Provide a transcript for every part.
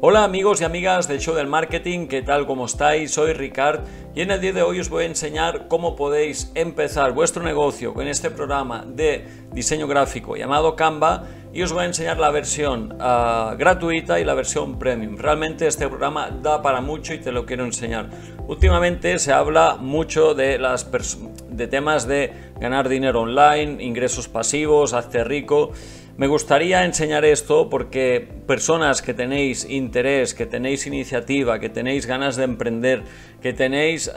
Hola amigos y amigas del Show del Marketing, ¿qué tal? ¿Cómo estáis? Soy Ricard y en el día de hoy os voy a enseñar cómo podéis empezar vuestro negocio con este programa de diseño gráfico llamado Canva y os voy a enseñar la versión ah, gratuita y la versión premium. Realmente este programa da para mucho y te lo quiero enseñar. Últimamente se habla mucho de las de temas de ganar dinero online, ingresos pasivos, hacer rico. Me gustaría enseñar esto porque personas que tenéis interés, que tenéis iniciativa, que tenéis ganas de emprender, que tenéis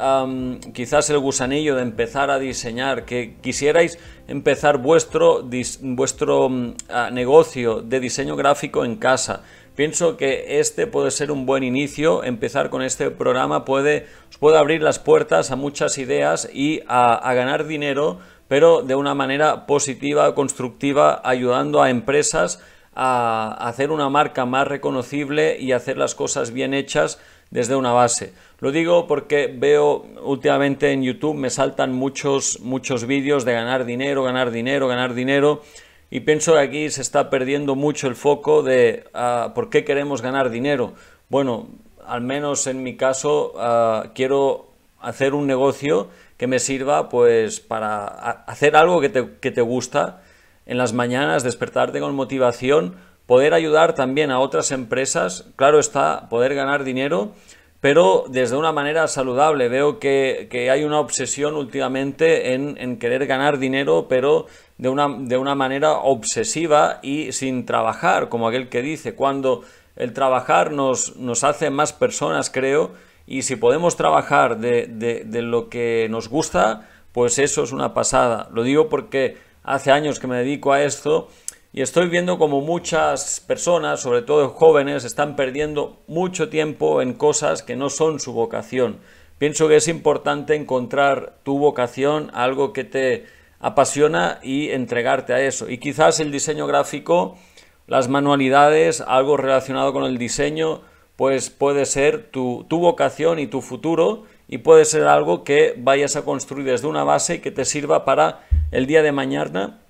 quizás el gusanillo de empezar a diseñar, que quisierais empezar vuestro, vuestro mm, negocio de diseño gráfico en casa, Pienso que este puede ser un buen inicio, empezar con este programa puede, os puede abrir las puertas a muchas ideas y a ganar dinero pero de una manera positiva, constructiva, ayudando a empresas a hacer una marca más reconocible y hacer las cosas bien hechas desde una base. Lo digo porque veo últimamente en YouTube me saltan muchos muchos vídeos de ganar dinero, ganar dinero, ganar dinero y pienso que aquí se está perdiendo mucho el foco de ah, por qué queremos ganar dinero. Bueno, al menos en mi caso ah, quiero hacer un negocio que me sirva pues para hacer algo que te, que te gusta en las mañanas, despertarte con motivación, poder ayudar también a otras empresas, claro está, poder ganar dinero, pero desde una manera saludable. Veo que, que hay una obsesión últimamente en, en, querer ganar dinero, pero de una, de una manera obsesiva y sin trabajar, como aquel que dice, cuando el trabajar nos, nos hace más personas, creo, y si podemos trabajar de, lo que nos gusta, pues eso es una pasada. Lo digo porque hace años que me dedico a esto y estoy viendo como muchas personas, sobre todo jóvenes, están perdiendo mucho tiempo en cosas que no son su vocación. Pienso que es importante encontrar tu vocación, algo que te apasiona y entregarte a eso. Y quizás el diseño gráfico, las manualidades, algo relacionado con el diseño, pues puede ser tu, vocación y tu futuro y puede ser algo que vayas a construir desde una base y que te sirva para el día de mañana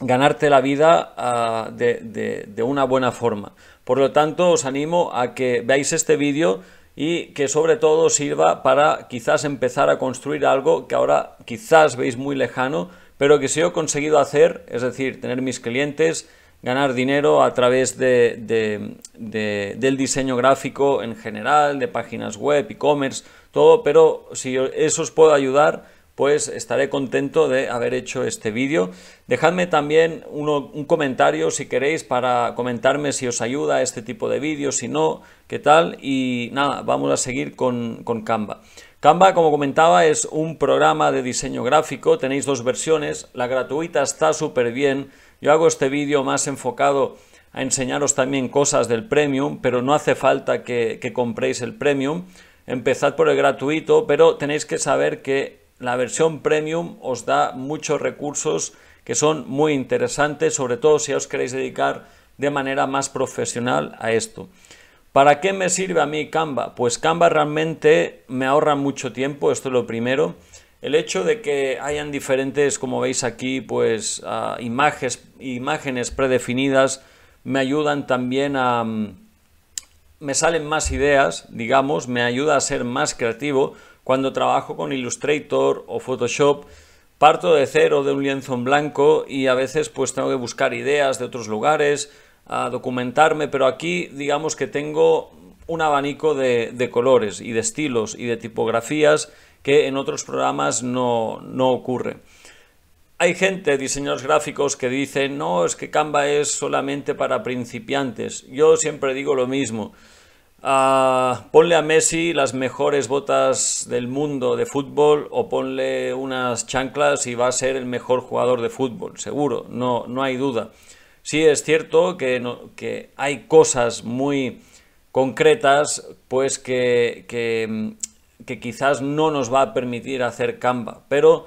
ganarte la vida ah, de, una buena forma. Por lo tanto, os animo a que veáis este vídeo y que sobre todo sirva para quizás empezar a construir algo que ahora quizás veis muy lejano, pero que si he conseguido hacer, es decir, tener mis clientes, ganar dinero a través de, del diseño gráfico en general, de páginas web, e-commerce, todo, pero si eso os puedo ayudar, pues estaré contento de haber hecho este vídeo. Dejadme también uno, un comentario si queréis para comentarme si os ayuda este tipo de vídeos, si no, qué tal. Y nada, vamos a seguir con, con Canva. Canva, como comentaba, es un programa de diseño gráfico, tenéis dos versiones, la gratuita está súper bien, yo hago este vídeo más enfocado a enseñaros también cosas del Premium, pero no hace falta que, compréis el Premium. Empezad por el gratuito, pero tenéis que saber que la versión Premium os da muchos recursos que son muy interesantes, sobre todo si os queréis dedicar de manera más profesional a esto. ¿Para qué me sirve a mí Canva? Pues Canva realmente me ahorra mucho tiempo, esto es lo primero. El hecho de que hayan diferentes, como veis aquí, pues ah, imágenes, imágenes predefinidas me ayudan también a... Mm, me salen más ideas, digamos, me ayuda a ser más creativo. Cuando trabajo con Illustrator o Photoshop, parto de cero de un lienzo en blanco y a veces pues tengo que buscar ideas de otros lugares, a ah, documentarme, pero aquí digamos que tengo un abanico de, de colores y de estilos y de tipografías que en otros programas no, ocurre. Hay gente, diseñadores gráficos, que dicen, no, es que Canva es solamente para principiantes. Yo siempre digo lo mismo. Ah, ponle a Messi las mejores botas del mundo de fútbol o ponle unas chanclas y va a ser el mejor jugador de fútbol, seguro, no, no hay duda. Sí es cierto que, que hay cosas muy concretas pues que, que que quizás no nos va a permitir hacer Canva, pero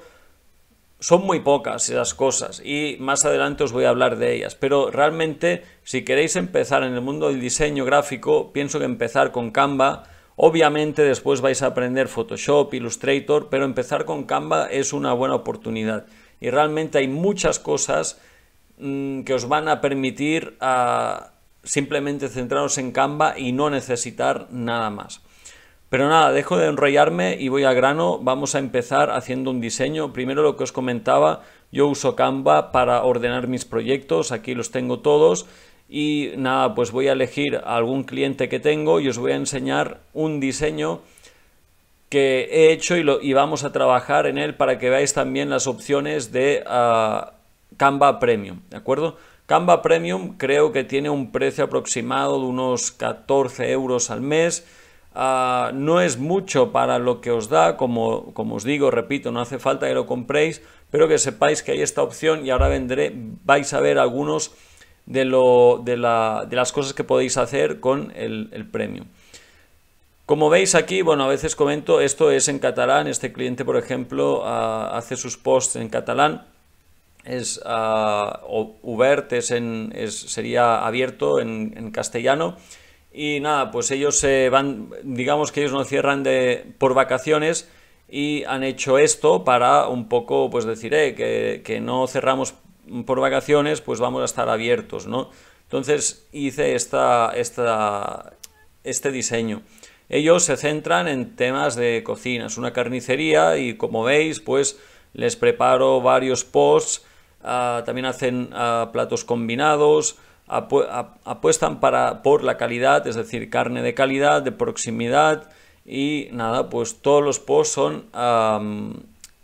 son muy pocas esas cosas y más adelante os voy a hablar de ellas, pero realmente si queréis empezar en el mundo del diseño gráfico, pienso que empezar con Canva, obviamente después vais a aprender Photoshop, Illustrator, pero empezar con Canva es una buena oportunidad y realmente hay muchas cosas mm, que os van a permitir a ah, simplemente centraros en Canva y no necesitar nada más. Pero nada, dejo de enrollarme y voy al grano. Vamos a empezar haciendo un diseño. Primero lo que os comentaba, yo uso Canva para ordenar mis proyectos. Aquí los tengo todos. Y nada, pues voy a elegir algún cliente que tengo y os voy a enseñar un diseño que he hecho y, vamos a trabajar en él para que veáis también las opciones de ah, Canva Premium, ¿de acuerdo? Canva Premium creo que tiene un precio aproximado de unos 14 euros al mes Ah, no es mucho para lo que os da, como, como os digo, repito, no hace falta que lo compréis, pero que sepáis que hay esta opción y ahora vendré, vais a ver algunos de, lo, de, la, de las cosas que podéis hacer con el, premio Como veis aquí, bueno, a veces comento, esto es en catalán, este cliente, por ejemplo, ah, hace sus posts en catalán, es uh, en, es, sería abierto en, en, castellano, y nada, pues ellos se eh, van, digamos que ellos no cierran de, por vacaciones y han hecho esto para un poco, pues decir, eh, que, no cerramos por vacaciones, pues vamos a estar abiertos, ¿no? Entonces hice esta, este diseño. Ellos se centran en temas de cocina, es una carnicería y como veis, pues les preparo varios posts, ah, también hacen ah, platos combinados, apuestan para, por la calidad, es decir, carne de calidad, de proximidad y nada, pues todos los posts son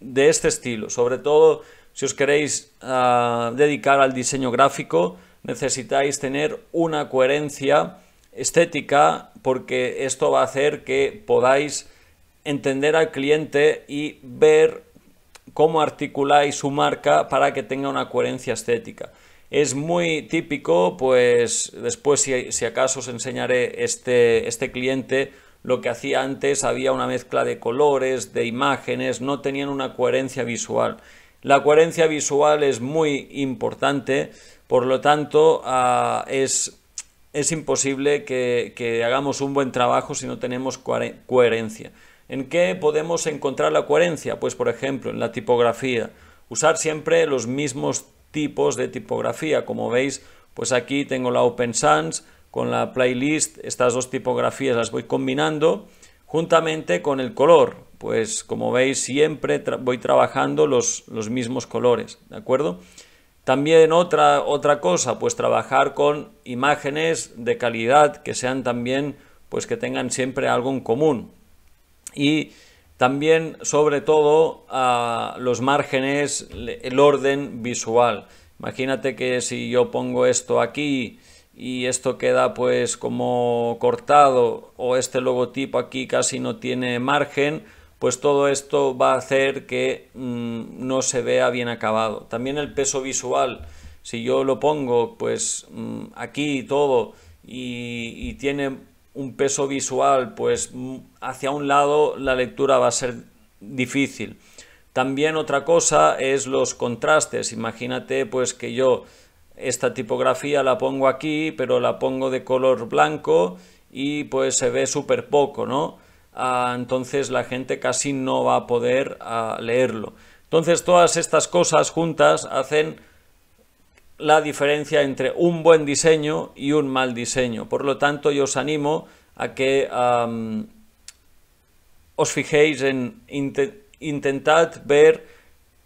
de este estilo. Sobre todo si os queréis ah, dedicar al diseño gráfico, necesitáis tener una coherencia estética porque esto va a hacer que podáis entender al cliente y ver cómo articuláis su marca para que tenga una coherencia estética. Es muy típico, pues después si, acaso os enseñaré este, este cliente, lo que hacía antes había una mezcla de colores, de imágenes, no tenían una coherencia visual. La coherencia visual es muy importante, por lo tanto ah, es, es, imposible que, que, hagamos un buen trabajo si no tenemos coherencia. ¿En qué podemos encontrar la coherencia? Pues por ejemplo en la tipografía, usar siempre los mismos tipos de tipografía. Como veis, pues aquí tengo la Open Sans con la playlist, estas dos tipografías las voy combinando juntamente con el color. Pues como veis, siempre voy trabajando los, los mismos colores, ¿de acuerdo? También otra, otra cosa, pues trabajar con imágenes de calidad que sean también, pues que tengan siempre algo en común. Y también, sobre todo, los márgenes, el orden visual. Imagínate que si yo pongo esto aquí y esto queda pues como cortado o este logotipo aquí casi no tiene margen, pues todo esto va a hacer que mm, no se vea bien acabado. También el peso visual, si yo lo pongo pues mm, aquí aquí todo y tiene un peso visual, pues mm, hacia un lado la lectura va a ser difícil. También otra cosa es los contrastes. Imagínate pues que yo esta tipografía la pongo aquí, pero la pongo de color blanco y pues se ve súper poco, ¿no? Ah, entonces la gente casi no va a poder ah, leerlo. Entonces todas estas cosas juntas hacen la diferencia entre un buen diseño y un mal diseño. Por lo tanto, yo os animo a que os fijéis en intentar intentad ver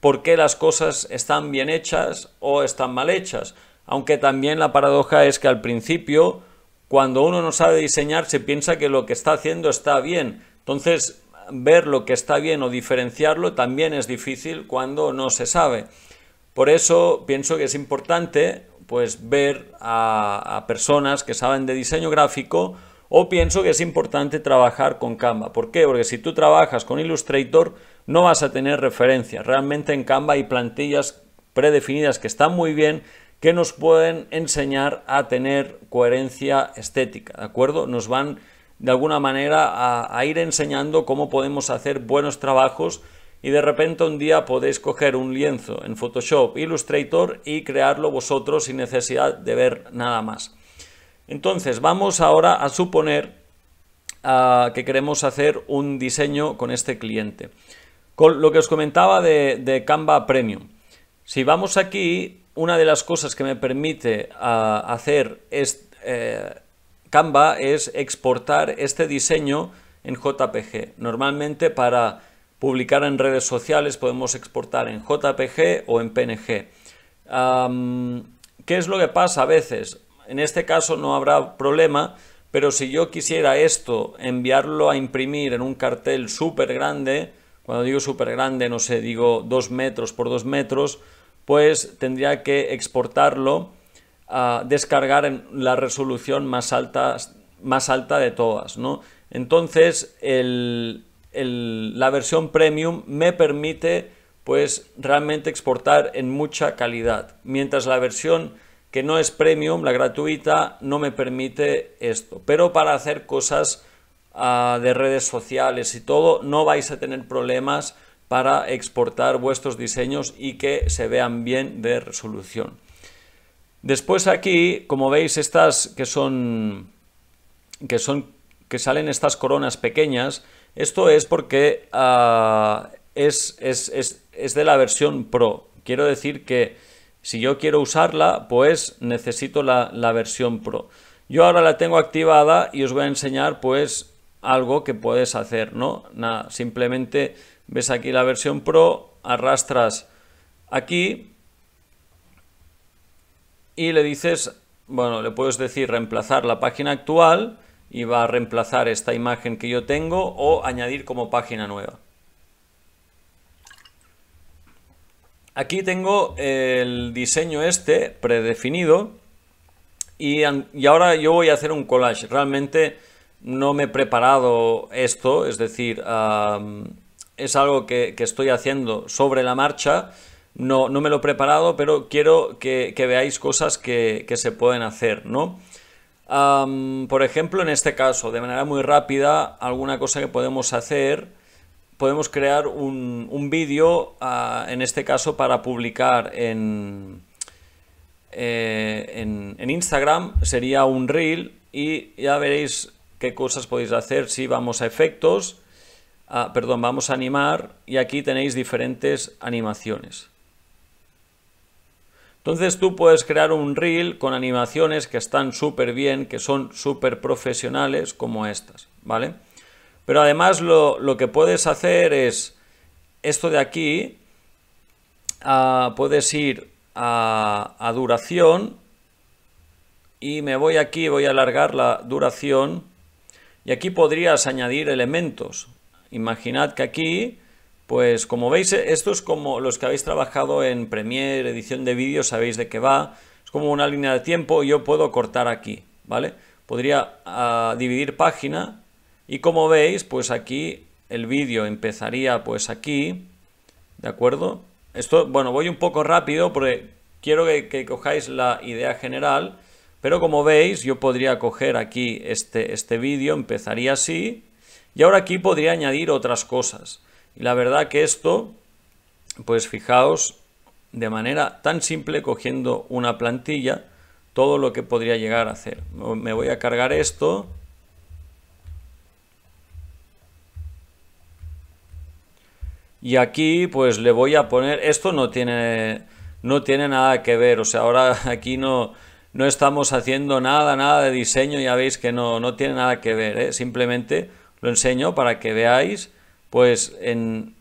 por qué las cosas están bien hechas o están mal hechas. Aunque también la paradoja es que al principio, cuando uno no sabe diseñar, se piensa que lo que está haciendo está bien. Entonces, ver lo que está bien o diferenciarlo también es difícil cuando no se sabe. Por eso pienso que es importante pues, ver a, personas que saben de diseño gráfico o pienso que es importante trabajar con Canva. ¿Por qué? Porque si tú trabajas con Illustrator no vas a tener referencias. Realmente en Canva hay plantillas predefinidas que están muy bien que nos pueden enseñar a tener coherencia estética, ¿de acuerdo? Nos van de alguna manera a ir enseñando cómo podemos hacer buenos trabajos y de repente un día podéis coger un lienzo en Photoshop Illustrator y crearlo vosotros sin necesidad de ver nada más. Entonces vamos ahora a suponer ah, que queremos hacer un diseño con este cliente. Con lo que os comentaba de, de Canva Premium. Si vamos aquí, una de las cosas que me permite ah, hacer es, eh, Canva es exportar este diseño en JPG. Normalmente para publicar en redes sociales, podemos exportar en JPG o en PNG. ¿Qué es lo que pasa a veces? En este caso no habrá problema, pero si yo quisiera esto, enviarlo a imprimir en un cartel súper grande, cuando digo súper grande, no sé, digo 2 metros por 2 metros, pues tendría que exportarlo a descargar en la resolución más alta, más alta de todas, ¿no? Entonces, el, la versión premium me permite pues realmente exportar en mucha calidad, mientras la versión que no es premium, la gratuita, no me permite esto. Pero para hacer cosas ah, de redes sociales y todo, no vais a tener problemas para exportar vuestros diseños y que se vean bien de resolución. Después aquí, como veis, estas que son que son que salen estas coronas pequeñas, esto es porque ah, es, es, es, es de la versión Pro. Quiero decir que si yo quiero usarla, pues necesito la, la, versión Pro. Yo ahora la tengo activada y os voy a enseñar pues algo que puedes hacer, ¿no? Nada, simplemente ves aquí la versión Pro, arrastras aquí y le dices, bueno, le puedes decir reemplazar la página actual y va a reemplazar esta imagen que yo tengo o añadir como página nueva. Aquí tengo el diseño este predefinido y, ahora yo voy a hacer un collage. Realmente no me he preparado esto, es decir, es algo que, estoy haciendo sobre la marcha. No, no me lo he preparado, pero quiero que, veáis cosas que, que, se pueden hacer, ¿no? por ejemplo, en este caso, de manera muy rápida, alguna cosa que podemos hacer, podemos crear un, vídeo, ah, en este caso, para publicar eh, en, Instagram, sería un reel y ya veréis qué cosas podéis hacer si vamos a efectos, ah, perdón, vamos a animar y aquí tenéis diferentes animaciones. Entonces tú puedes crear un reel con animaciones que están súper bien, que son súper profesionales como estas, ¿vale? Pero además lo, que puedes hacer es esto de aquí, ah, puedes ir a, a, duración y me voy aquí, voy a alargar la duración y aquí podrías añadir elementos. Imaginad que aquí pues como veis, eh, esto es como los que habéis trabajado en Premiere, edición de vídeo, sabéis de qué va. Es como una línea de tiempo yo puedo cortar aquí, ¿vale? Podría ah, dividir página y como veis, pues aquí el vídeo empezaría pues aquí, ¿de acuerdo? Esto, bueno, voy un poco rápido porque quiero que, cojáis la idea general, pero como veis, yo podría coger aquí este, este vídeo, empezaría así y ahora aquí podría añadir otras cosas. Y la verdad que esto, pues fijaos, de manera tan simple, cogiendo una plantilla, todo lo que podría llegar a hacer. Me voy a cargar esto. Y aquí pues le voy a poner, esto no tiene, no tiene nada que ver, o sea, ahora aquí no, no estamos haciendo nada, nada de diseño, ya veis que no, no tiene nada que ver, ¿eh? simplemente lo enseño para que veáis pues en,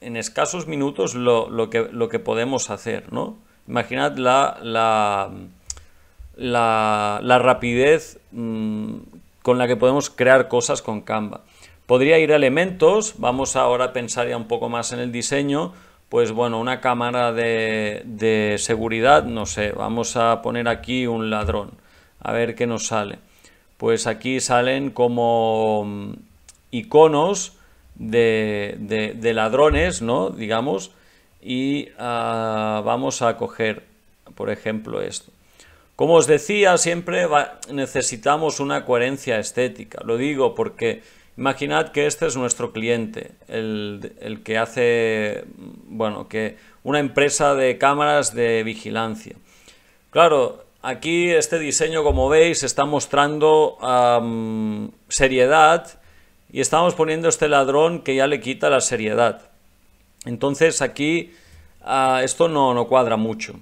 escasos minutos lo, lo, que, lo, que, podemos hacer, ¿no? Imaginad la, la, la, rapidez mm, con la que podemos crear cosas con Canva. Podría ir a elementos, vamos ahora a pensar ya un poco más en el diseño, pues bueno, una cámara de, de seguridad, no sé, vamos a poner aquí un ladrón, a ver qué nos sale. Pues aquí salen como mm, iconos, de, ladrones, ¿no? Digamos, y ah, vamos a coger, por ejemplo, esto. Como os decía, siempre necesitamos una coherencia estética. Lo digo porque imaginad que este es nuestro cliente, el, que hace, bueno, que una empresa de cámaras de vigilancia. Claro, aquí este diseño, como veis, está mostrando seriedad y estamos poniendo este ladrón que ya le quita la seriedad. Entonces aquí ah, esto no, no cuadra mucho.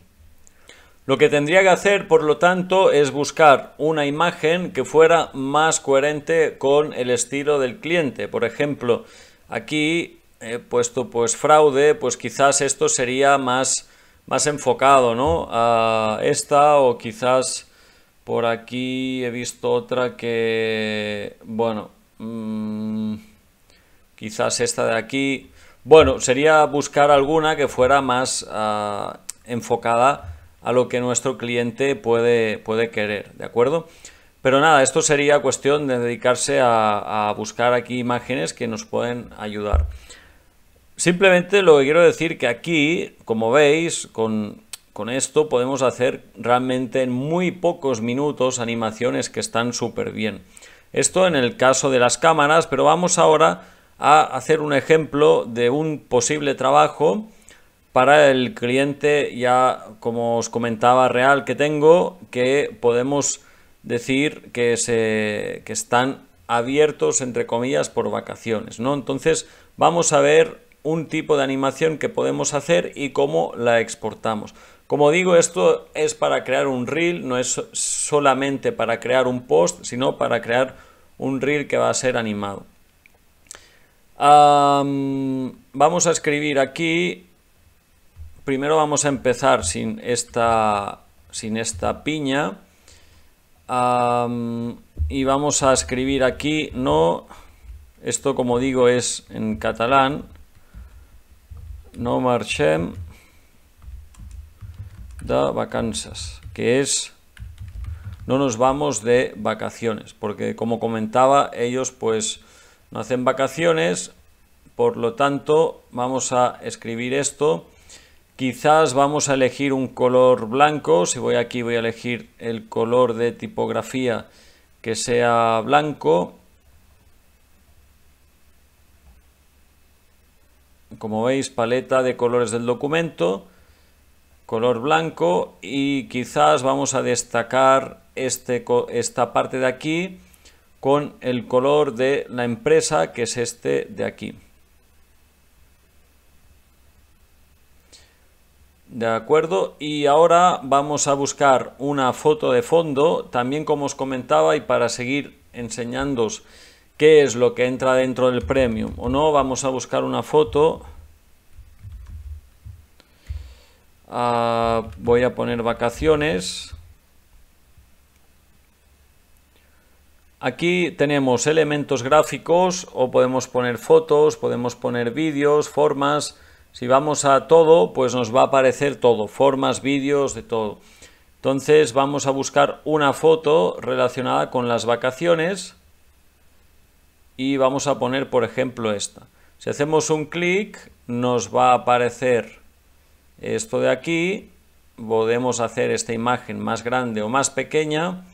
Lo que tendría que hacer, por lo tanto, es buscar una imagen que fuera más coherente con el estilo del cliente. Por ejemplo, aquí he puesto pues fraude, pues quizás esto sería más, más enfocado, ¿no? A esta o quizás por aquí he visto otra que, bueno, Mm, quizás esta de aquí. Bueno, sería buscar alguna que fuera más ah, enfocada a lo que nuestro cliente puede, puede querer, ¿de acuerdo? Pero nada, esto sería cuestión de dedicarse a, buscar aquí imágenes que nos pueden ayudar. Simplemente lo que quiero decir que aquí, como veis, con, con esto podemos hacer realmente en muy pocos minutos animaciones que están súper bien. Esto en el caso de las cámaras, pero vamos ahora a hacer un ejemplo de un posible trabajo para el cliente ya, como os comentaba, real que tengo, que podemos decir que, se, que están abiertos, entre comillas, por vacaciones. ¿no? Entonces, vamos a ver un tipo de animación que podemos hacer y cómo la exportamos. Como digo, esto es para crear un reel, no es solamente para crear un post, sino para crear un reel que va a ser animado. vamos a escribir aquí. Primero vamos a empezar sin esta, sin esta piña. y vamos a escribir aquí, no, esto como digo es en catalán, no marchem, Da vacances, que es no nos vamos de vacaciones, porque como comentaba, ellos pues no hacen vacaciones, por lo tanto vamos a escribir esto. Quizás vamos a elegir un color blanco, si voy aquí voy a elegir el color de tipografía que sea blanco. Como veis, paleta de colores del documento color blanco y quizás vamos a destacar este, esta parte de aquí con el color de la empresa que es este de aquí. De acuerdo, y ahora vamos a buscar una foto de fondo, también como os comentaba y para seguir enseñándoos qué es lo que entra dentro del premium o no, vamos a buscar una foto Ah, voy a poner vacaciones. Aquí tenemos elementos gráficos o podemos poner fotos, podemos poner vídeos, formas. Si vamos a todo, pues nos va a aparecer todo, formas, vídeos, de todo. Entonces vamos a buscar una foto relacionada con las vacaciones y vamos a poner, por ejemplo, esta. Si hacemos un clic, nos va a aparecer esto de aquí, podemos hacer esta imagen más grande o más pequeña.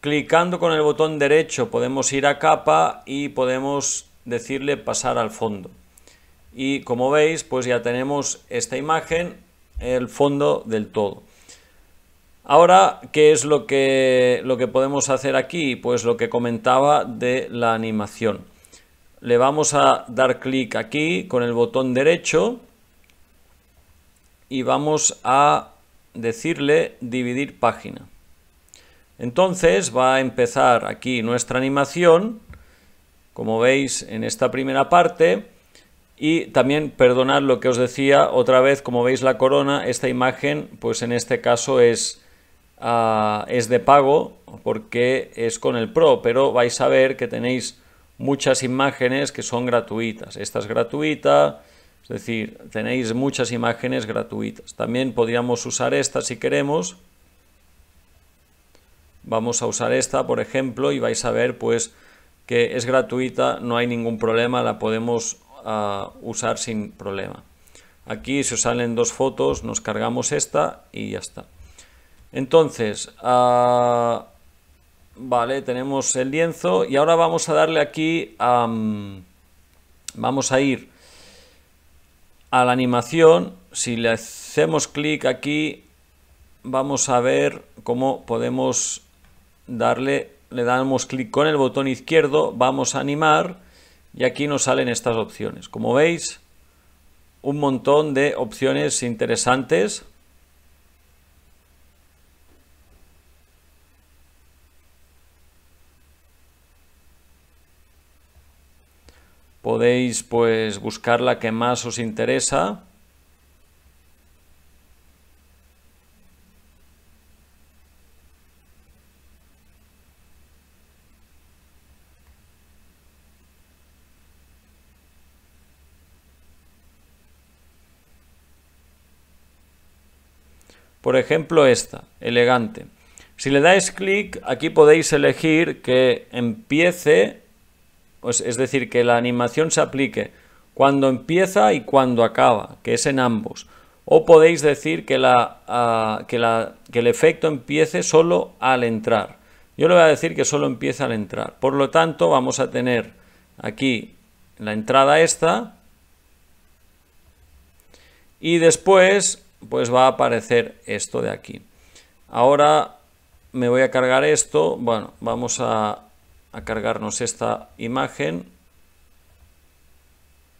Clicando con el botón derecho podemos ir a capa y podemos decirle pasar al fondo. Y como veis, pues ya tenemos esta imagen, el fondo del todo. Ahora, ¿qué es lo que, lo que podemos hacer aquí? Pues lo que comentaba de la animación. Le vamos a dar clic aquí con el botón derecho y vamos a decirle dividir página. Entonces va a empezar aquí nuestra animación, como veis en esta primera parte, y también perdonad lo que os decía, otra vez como veis la corona, esta imagen pues en este caso es, ah, es de pago porque es con el Pro, pero vais a ver que tenéis muchas imágenes que son gratuitas. Esta es gratuita, es decir, tenéis muchas imágenes gratuitas. También podríamos usar esta si queremos. Vamos a usar esta, por ejemplo, y vais a ver pues que es gratuita, no hay ningún problema, la podemos ah, usar sin problema. Aquí se salen dos fotos, nos cargamos esta y ya está. Entonces, ah, vale, tenemos el lienzo y ahora vamos a darle aquí, vamos a ir a la animación, si le hacemos clic aquí, vamos a ver cómo podemos darle, le damos clic con el botón izquierdo, vamos a animar y aquí nos salen estas opciones. Como veis, un montón de opciones interesantes. podéis pues buscar la que más os interesa. Por ejemplo, esta, elegante. Si le dais clic, aquí podéis elegir que empiece pues, es decir, que la animación se aplique cuando empieza y cuando acaba, que es en ambos. O podéis decir que, la, ah, que, la, que el efecto empiece solo al entrar. Yo le voy a decir que solo empieza al entrar. Por lo tanto, vamos a tener aquí la entrada esta. Y después, pues va a aparecer esto de aquí. Ahora me voy a cargar esto. Bueno, vamos a a cargarnos esta imagen.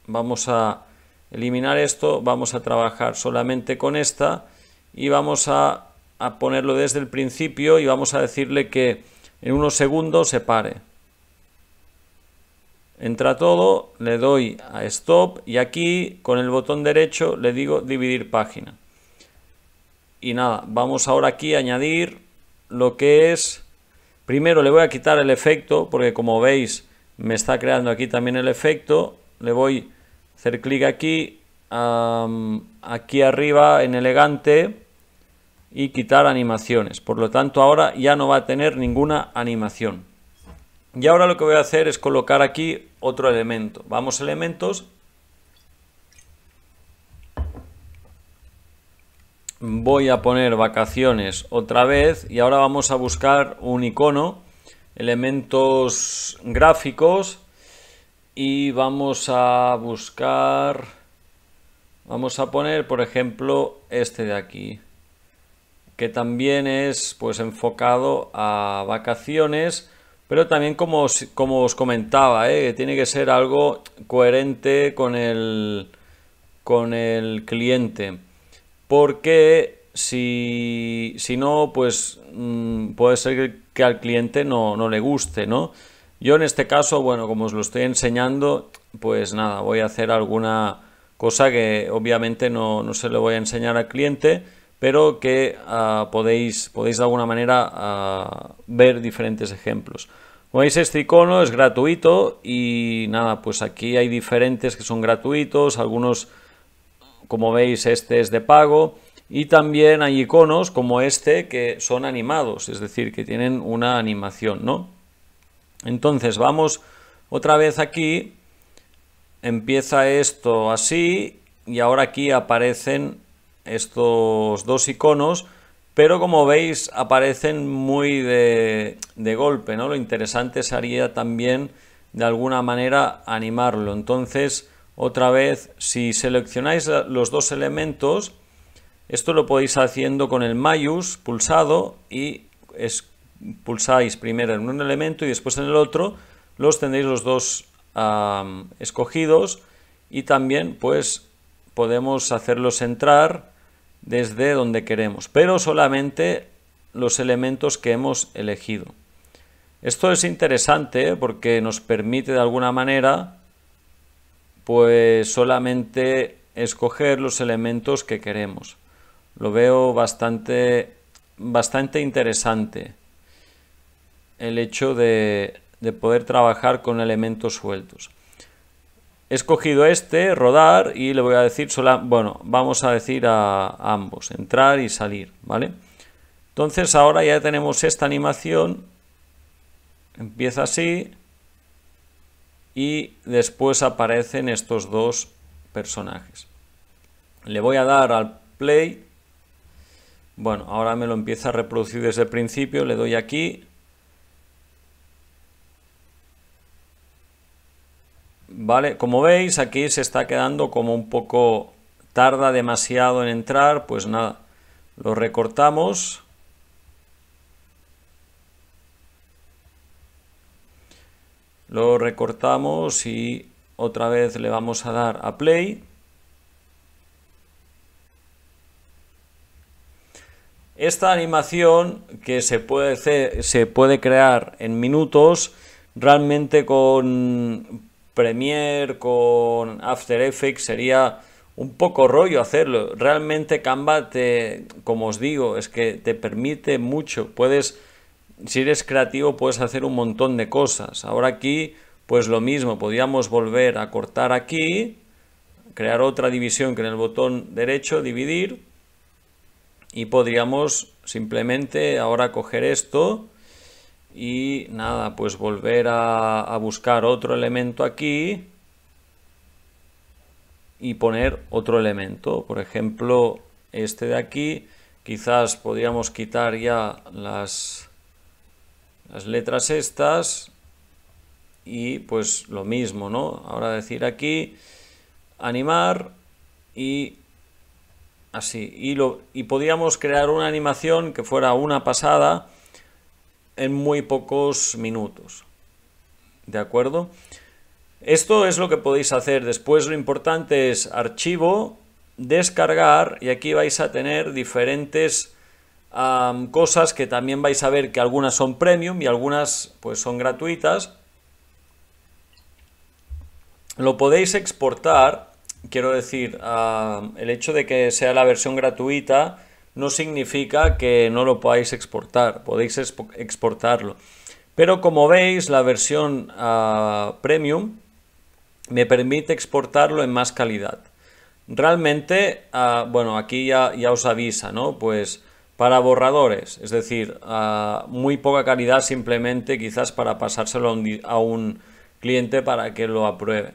Vamos a eliminar esto, vamos a trabajar solamente con esta y vamos a, a ponerlo desde el principio y vamos a decirle que en unos segundos se pare. Entra todo, le doy a stop y aquí con el botón derecho le digo dividir página. Y nada, vamos ahora aquí a añadir lo que es Primero le voy a quitar el efecto, porque como veis me está creando aquí también el efecto. Le voy a hacer clic aquí, aquí arriba en elegante y quitar animaciones. Por lo tanto ahora ya no va a tener ninguna animación. Y ahora lo que voy a hacer es colocar aquí otro elemento. Vamos elementos voy a poner vacaciones otra vez y ahora vamos a buscar un icono, elementos gráficos y vamos a buscar, vamos a poner por ejemplo este de aquí que también es pues enfocado a vacaciones pero también como os, como os comentaba ¿eh? tiene que ser algo coherente con con el cliente porque si, no, pues mm, puede ser que al cliente no, le guste, ¿no? Yo en este caso, bueno, como os lo estoy enseñando, pues nada, voy a hacer alguna cosa que obviamente no, se le voy a enseñar al cliente, pero que ah, podéis, podéis de alguna manera ah, ver diferentes ejemplos. Como veis, este icono es gratuito y nada, pues aquí hay diferentes que son gratuitos, algunos como veis, este es de pago. Y también hay iconos como este que son animados, es decir, que tienen una animación, ¿no? Entonces vamos otra vez aquí, empieza esto así y ahora aquí aparecen estos dos iconos, pero como veis aparecen muy de, de golpe, ¿no? Lo interesante sería también de alguna manera animarlo, entonces otra vez, si seleccionáis los dos elementos, esto lo podéis haciendo con el mayús pulsado y pulsáis primero en un elemento y después en el otro, los tendréis los dos escogidos y también pues podemos hacerlos entrar desde donde queremos, pero solamente los elementos que hemos elegido. Esto es interesante porque nos permite de alguna manera pues solamente escoger los elementos que queremos. Lo veo bastante, bastante interesante el hecho de, de poder trabajar con elementos sueltos. He escogido este, rodar, y le voy a decir, sola, bueno, vamos a decir a, a ambos, entrar y salir, ¿vale? Entonces ahora ya tenemos esta animación, empieza así, y después aparecen estos dos personajes. Le voy a dar al play. Bueno, ahora me lo empieza a reproducir desde el principio, le doy aquí. Vale, como veis aquí se está quedando como un poco tarda demasiado en entrar, pues nada, lo recortamos lo recortamos y otra vez le vamos a dar a play. Esta animación que se puede, se puede crear en minutos, realmente con Premiere, con After Effects sería un poco rollo hacerlo. Realmente Canva, como os digo, es que te permite mucho. Puedes si eres creativo puedes hacer un montón de cosas. Ahora aquí, pues lo mismo, podríamos volver a cortar aquí, crear otra división que en el botón derecho, dividir, y podríamos simplemente ahora coger esto y nada, pues volver a, a buscar otro elemento aquí y poner otro elemento, por ejemplo este de aquí, quizás podríamos quitar ya las, las letras estas y pues lo mismo, ¿no? Ahora decir aquí, animar y así. Y, lo, y podíamos crear una animación que fuera una pasada en muy pocos minutos. ¿De acuerdo? Esto es lo que podéis hacer. Después lo importante es archivo, descargar y aquí vais a tener diferentes cosas que también vais a ver que algunas son premium y algunas pues son gratuitas. Lo podéis exportar, quiero decir, el hecho de que sea la versión gratuita no significa que no lo podáis exportar, podéis exportarlo. Pero como veis, la versión ah, premium me permite exportarlo en más calidad. Realmente, ah, bueno, aquí ya, ya, os avisa, ¿no? Pues para borradores, es decir, muy poca calidad simplemente quizás para pasárselo a un, cliente para que lo apruebe.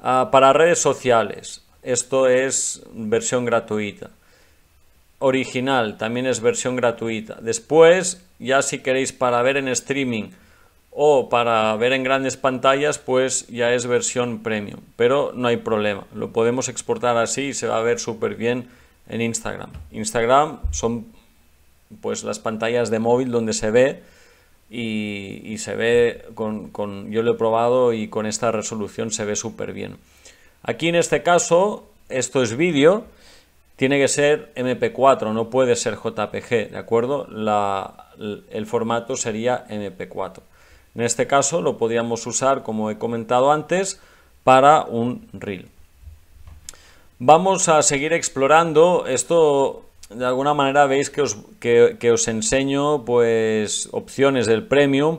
Ah, para redes sociales, esto es versión gratuita. Original también es versión gratuita. Después, ya si queréis para ver en streaming o para ver en grandes pantallas, pues ya es versión premium. Pero no hay problema, lo podemos exportar así y se va a ver súper bien en Instagram. Instagram son pues las pantallas de móvil donde se ve y, se ve con, yo lo he probado y con esta resolución se ve súper bien. Aquí en este caso, esto es vídeo, tiene que ser MP4, no puede ser JPG, ¿de acuerdo? el formato sería MP4. En este caso lo podríamos usar, como he comentado antes, para un reel. Vamos a seguir explorando. Esto de alguna manera veis que os, enseño pues opciones del premium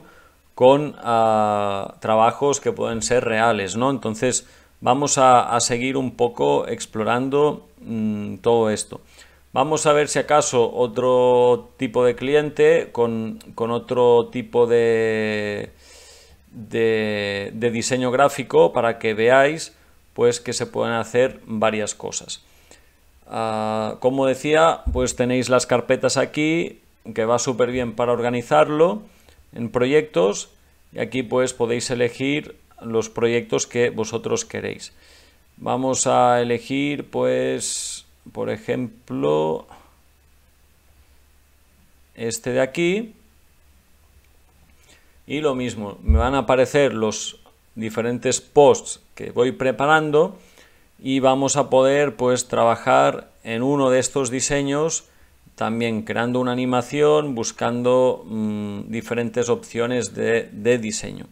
con ah, trabajos que pueden ser reales, ¿no? Entonces vamos a, seguir un poco explorando mm, todo esto. Vamos a ver si acaso otro tipo de cliente con, con otro tipo de, de, de diseño gráfico para que veáis pues que se pueden hacer varias cosas. Ah, como decía, pues tenéis las carpetas aquí, que va súper bien para organizarlo en proyectos. Y aquí pues podéis elegir los proyectos que vosotros queréis. Vamos a elegir pues, por ejemplo, este de aquí. Y lo mismo, me van a aparecer los diferentes posts que voy preparando y vamos a poder pues trabajar en uno de estos diseños también creando una animación, buscando mm, diferentes opciones de, de diseño.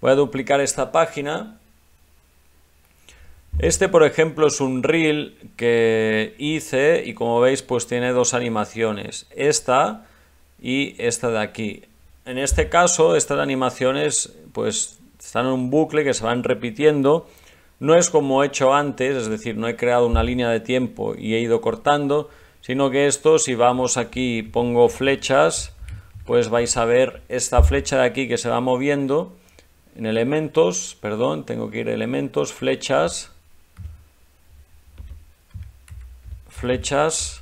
Voy a duplicar esta página. Este, por ejemplo, es un reel que hice y como veis, pues tiene dos animaciones, esta y esta de aquí. En este caso, estas animaciones pues están en un bucle que se van repitiendo no es como he hecho antes, es decir, no he creado una línea de tiempo y he ido cortando, sino que esto, si vamos aquí y pongo flechas, pues vais a ver esta flecha de aquí que se va moviendo en elementos, perdón, tengo que ir a elementos, flechas, flechas,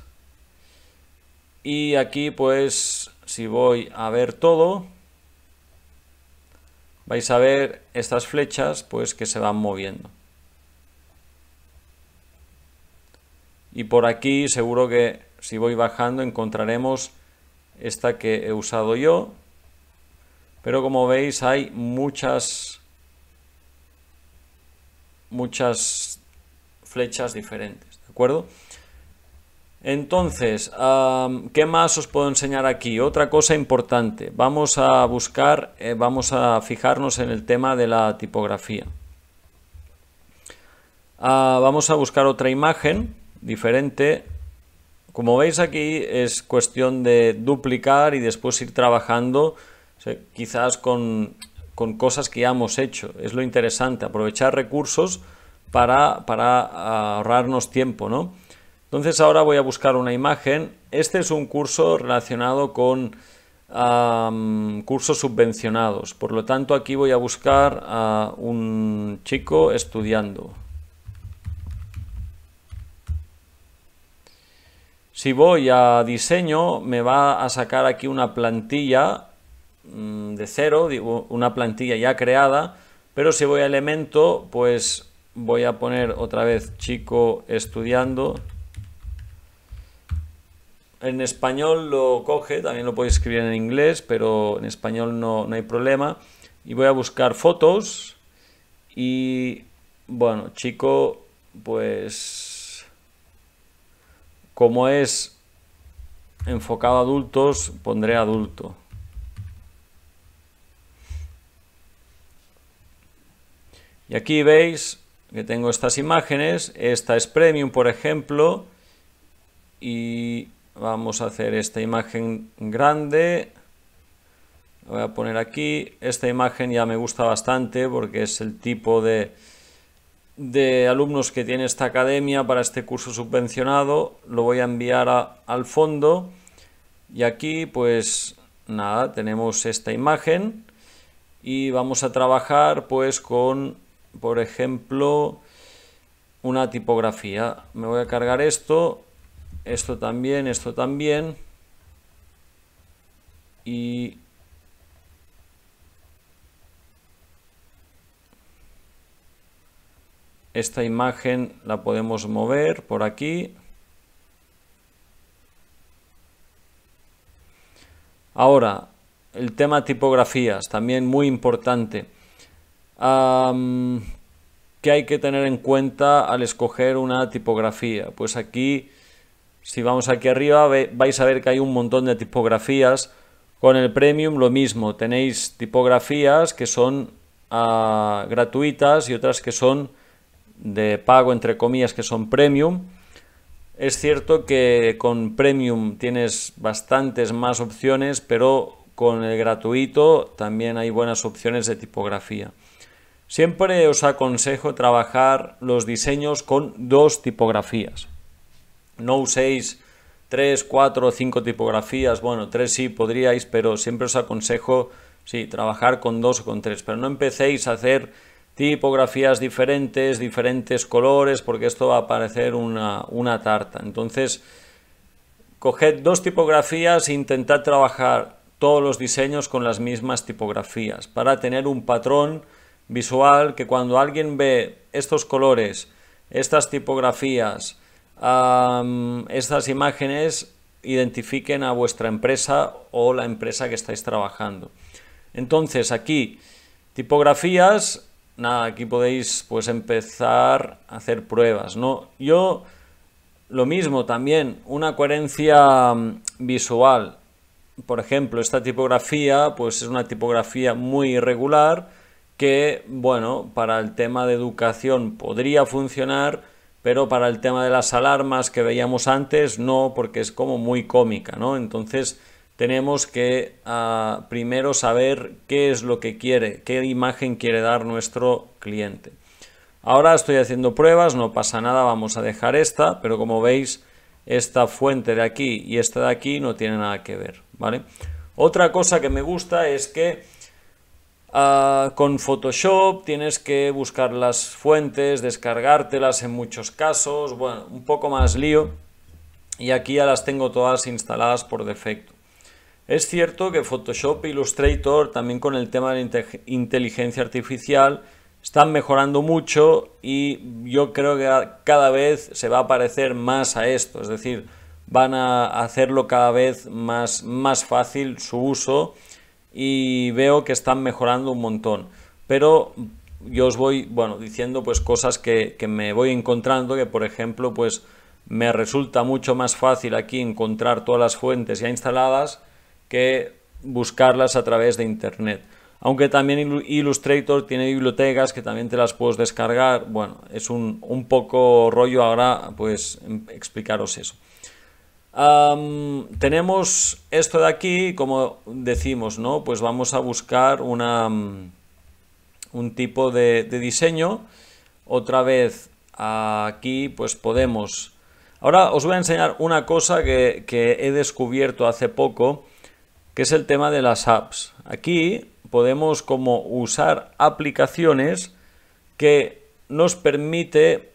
y aquí pues si voy a ver todo, vais a ver estas flechas pues que se van moviendo. Y por aquí seguro que si voy bajando encontraremos esta que he usado yo. Pero como veis hay muchas, muchas flechas diferentes, ¿de acuerdo? Entonces, ¿qué más os puedo enseñar aquí? Otra cosa importante, vamos a buscar, eh, vamos a fijarnos en el tema de la tipografía. Ah, vamos a buscar otra imagen diferente. Como veis aquí es cuestión de duplicar y después ir trabajando quizás con, con, cosas que ya hemos hecho. Es lo interesante, aprovechar recursos para, para ahorrarnos tiempo. ¿no? Entonces ahora voy a buscar una imagen. Este es un curso relacionado con cursos subvencionados. Por lo tanto aquí voy a buscar a un chico estudiando. Si voy a diseño, me va a sacar aquí una plantilla mm, de cero, digo, una plantilla ya creada, pero si voy a elemento, pues voy a poner otra vez chico estudiando. En español lo coge, también lo puede escribir en inglés, pero en español no, no hay problema. Y voy a buscar fotos y, bueno, chico, pues como es enfocado a adultos, pondré adulto. Y aquí veis que tengo estas imágenes. Esta es premium, por ejemplo. Y vamos a hacer esta imagen grande. La voy a poner aquí. Esta imagen ya me gusta bastante porque es el tipo de, de alumnos que tiene esta academia para este curso subvencionado lo voy a enviar al fondo y aquí pues nada tenemos esta imagen y vamos a trabajar pues con por ejemplo una tipografía me voy a cargar esto esto también esto también y esta imagen la podemos mover por aquí. Ahora, el tema tipografías, también muy importante. ¿Qué hay que tener en cuenta al escoger una tipografía? Pues aquí, si vamos aquí arriba, vais a ver que hay un montón de tipografías. Con el Premium lo mismo, tenéis tipografías que son ah, gratuitas y otras que son de pago, entre comillas, que son premium. Es cierto que con premium tienes bastantes más opciones, pero con el gratuito también hay buenas opciones de tipografía. Siempre os aconsejo trabajar los diseños con dos tipografías. No uséis tres, cuatro o cinco tipografías. Bueno, tres sí podríais, pero siempre os aconsejo sí, trabajar con dos o con tres. Pero no empecéis a hacer tipografías diferentes, diferentes colores, porque esto va a parecer una, una tarta. Entonces, coged dos tipografías e intentad trabajar todos los diseños con las mismas tipografías para tener un patrón visual que cuando alguien ve estos colores, estas tipografías, estas imágenes, identifiquen a vuestra empresa o la empresa que estáis trabajando. Entonces aquí, tipografías nada, aquí podéis pues empezar a hacer pruebas, ¿no? Yo lo mismo también, una coherencia mm, visual. Por ejemplo, esta tipografía pues es una tipografía muy irregular que, bueno, para el tema de educación podría funcionar, pero para el tema de las alarmas que veíamos antes no, porque es como muy cómica, ¿no? Entonces, tenemos que ah, primero saber qué es lo que quiere, qué imagen quiere dar nuestro cliente. Ahora estoy haciendo pruebas, no pasa nada, vamos a dejar esta, pero como veis, esta fuente de aquí y esta de aquí no tiene nada que ver, ¿vale? Otra cosa que me gusta es que ah, con Photoshop tienes que buscar las fuentes, descargártelas en muchos casos, bueno, un poco más lío, y aquí ya las tengo todas instaladas por defecto. Es cierto que Photoshop e Illustrator, también con el tema de inteligencia artificial, están mejorando mucho y yo creo que cada vez se va a parecer más a esto, es decir, van a hacerlo cada vez más, más fácil su uso y veo que están mejorando un montón. Pero yo os voy, bueno, diciendo pues cosas que, que me voy encontrando, que por ejemplo pues me resulta mucho más fácil aquí encontrar todas las fuentes ya instaladas que buscarlas a través de Internet. Aunque también Illustrator tiene bibliotecas que también te las puedes descargar. Bueno, es un, poco rollo ahora pues em, explicaros eso. tenemos esto de aquí, como decimos, ¿no? Pues vamos a buscar una, un tipo de, de, diseño. Otra vez aquí pues podemos... Ahora os voy a enseñar una cosa que, que he descubierto hace poco que es el tema de las apps. Aquí podemos como usar aplicaciones que nos permite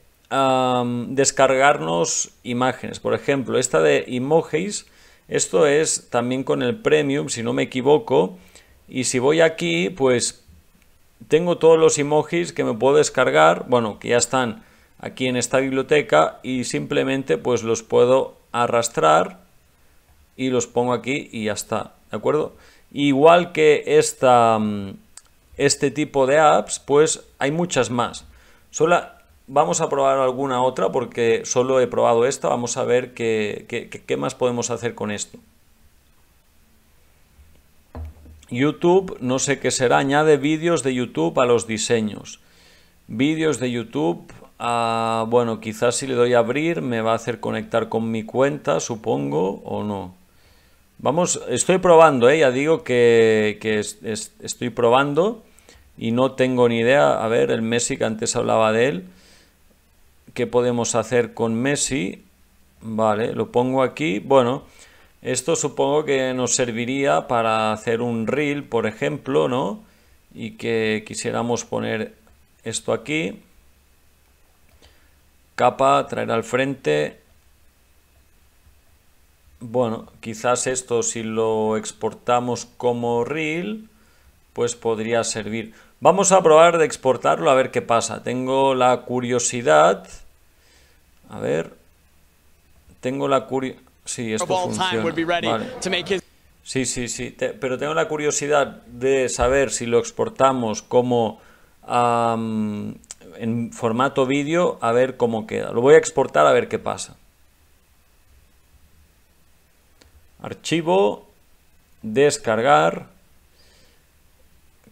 descargarnos imágenes. Por ejemplo, esta de Emojis, esto es también con el Premium, si no me equivoco. Y si voy aquí, pues tengo todos los emojis que me puedo descargar, bueno, que ya están aquí en esta biblioteca y simplemente pues los puedo arrastrar y los pongo aquí y ya está. ¿de acuerdo? Igual que esta, mm, este tipo de apps, pues hay muchas más. Solo vamos a probar alguna otra porque solo he probado esta, vamos a ver qué, qué, qué más podemos hacer con esto. YouTube, no sé qué será, añade vídeos de YouTube a los diseños. Vídeos de YouTube, ah, bueno, quizás si le doy a abrir me va a hacer conectar con mi cuenta, supongo, o no. Vamos, estoy probando, eh, ya digo que, estoy probando y no tengo ni idea. A ver, el Messi que antes hablaba de él. ¿Qué podemos hacer con Messi? Vale, lo pongo aquí. Bueno, esto supongo que nos serviría para hacer un reel, por ejemplo, ¿no? Y que quisiéramos poner esto aquí. Capa, traer al frente. Bueno, quizás esto si lo exportamos como reel, pues podría servir. Vamos a probar de exportarlo a ver qué pasa. Tengo la curiosidad. A ver. Tengo la curiosidad. Sí, esto funciona. Sí, sí, sí. pero tengo la curiosidad de saber si lo exportamos como en formato vídeo, a ver cómo queda. Lo voy a exportar a ver qué pasa. archivo, descargar,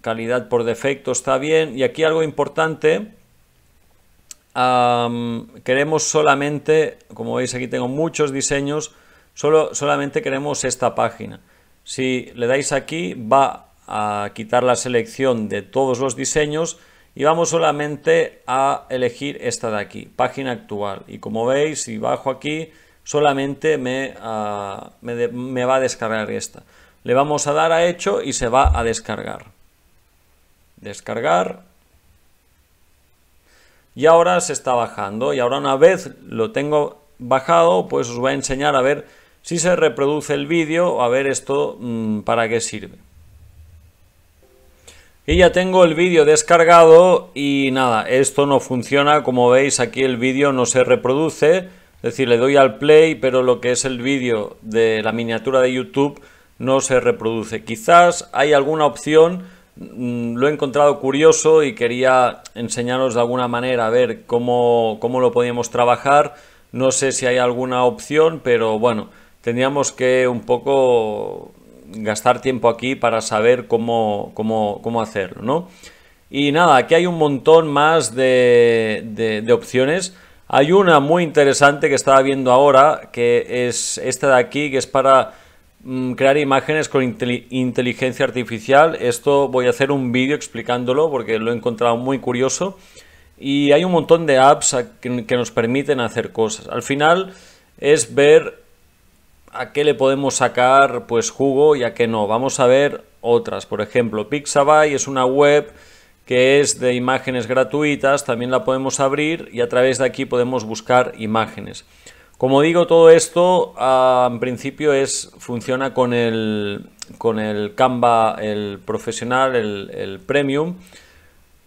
calidad por defecto está bien, y aquí algo importante, queremos solamente, como veis aquí tengo muchos diseños, solo, solamente queremos esta página. Si le dais aquí va a quitar la selección de todos los diseños y vamos solamente a elegir esta de aquí, página actual. Y como veis, si bajo aquí, solamente me, ah, me, va a descargar esta. Le vamos a dar a hecho y se va a descargar. Descargar. Y ahora se está bajando. Y ahora una vez lo tengo bajado, pues os voy a enseñar a ver si se reproduce el vídeo, o a ver esto mm, para qué sirve. Y ya tengo el vídeo descargado y nada, esto no funciona, como veis aquí el vídeo no se reproduce, es decir, le doy al play, pero lo que es el vídeo de la miniatura de YouTube no se reproduce. Quizás hay alguna opción, mm, lo he encontrado curioso y quería enseñaros de alguna manera a ver cómo, cómo lo podíamos trabajar. No sé si hay alguna opción, pero bueno, tendríamos que un poco gastar tiempo aquí para saber cómo, cómo, cómo hacerlo, ¿no? Y nada, aquí hay un montón más de, de opciones. Hay una muy interesante que estaba viendo ahora, que es esta de aquí, que es para mm, crear imágenes con inteligencia artificial. Esto voy a hacer un vídeo explicándolo porque lo he encontrado muy curioso. Y hay un montón de apps que, nos permiten hacer cosas. Al final es ver a qué le podemos sacar pues jugo y a qué no. Vamos a ver otras. Por ejemplo, Pixabay es una web que es de imágenes gratuitas, también la podemos abrir y a través de aquí podemos buscar imágenes. Como digo, todo esto ah, en principio es, funciona con el, con el Canva, el profesional, el, premium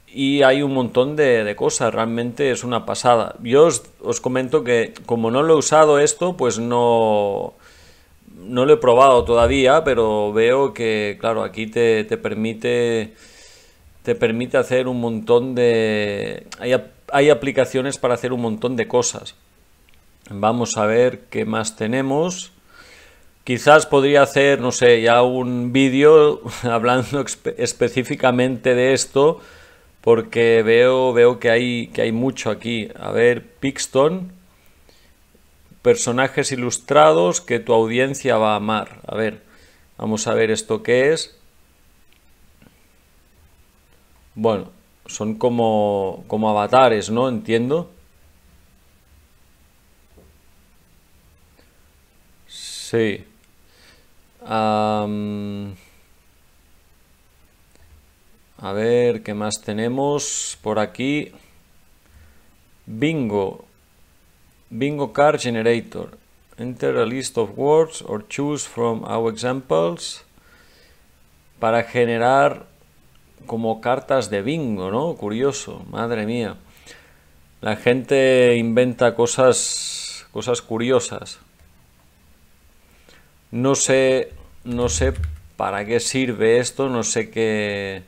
y hay un montón de, cosas, realmente es una pasada. Yo os, comento que como no lo he usado esto, pues no, no lo he probado todavía, pero veo que, claro, aquí te, te permite te permite hacer un montón de... Hay, aplicaciones para hacer un montón de cosas. Vamos a ver qué más tenemos. Quizás podría hacer, no sé, ya un vídeo hablando específicamente de esto, porque veo, veo que, hay, que hay mucho aquí. A ver, Pixton, personajes ilustrados que tu audiencia va a amar. A ver, vamos a ver esto qué es. Bueno, son como, avatares, ¿no? Entiendo. Sí. a ver, ¿qué más tenemos por aquí? Bingo. Bingo Card Generator. Enter a list of words or choose from our examples para generar como cartas de bingo, ¿no? Curioso, madre mía. La gente inventa cosas, cosas curiosas. No sé, no sé para qué sirve esto, no sé qué,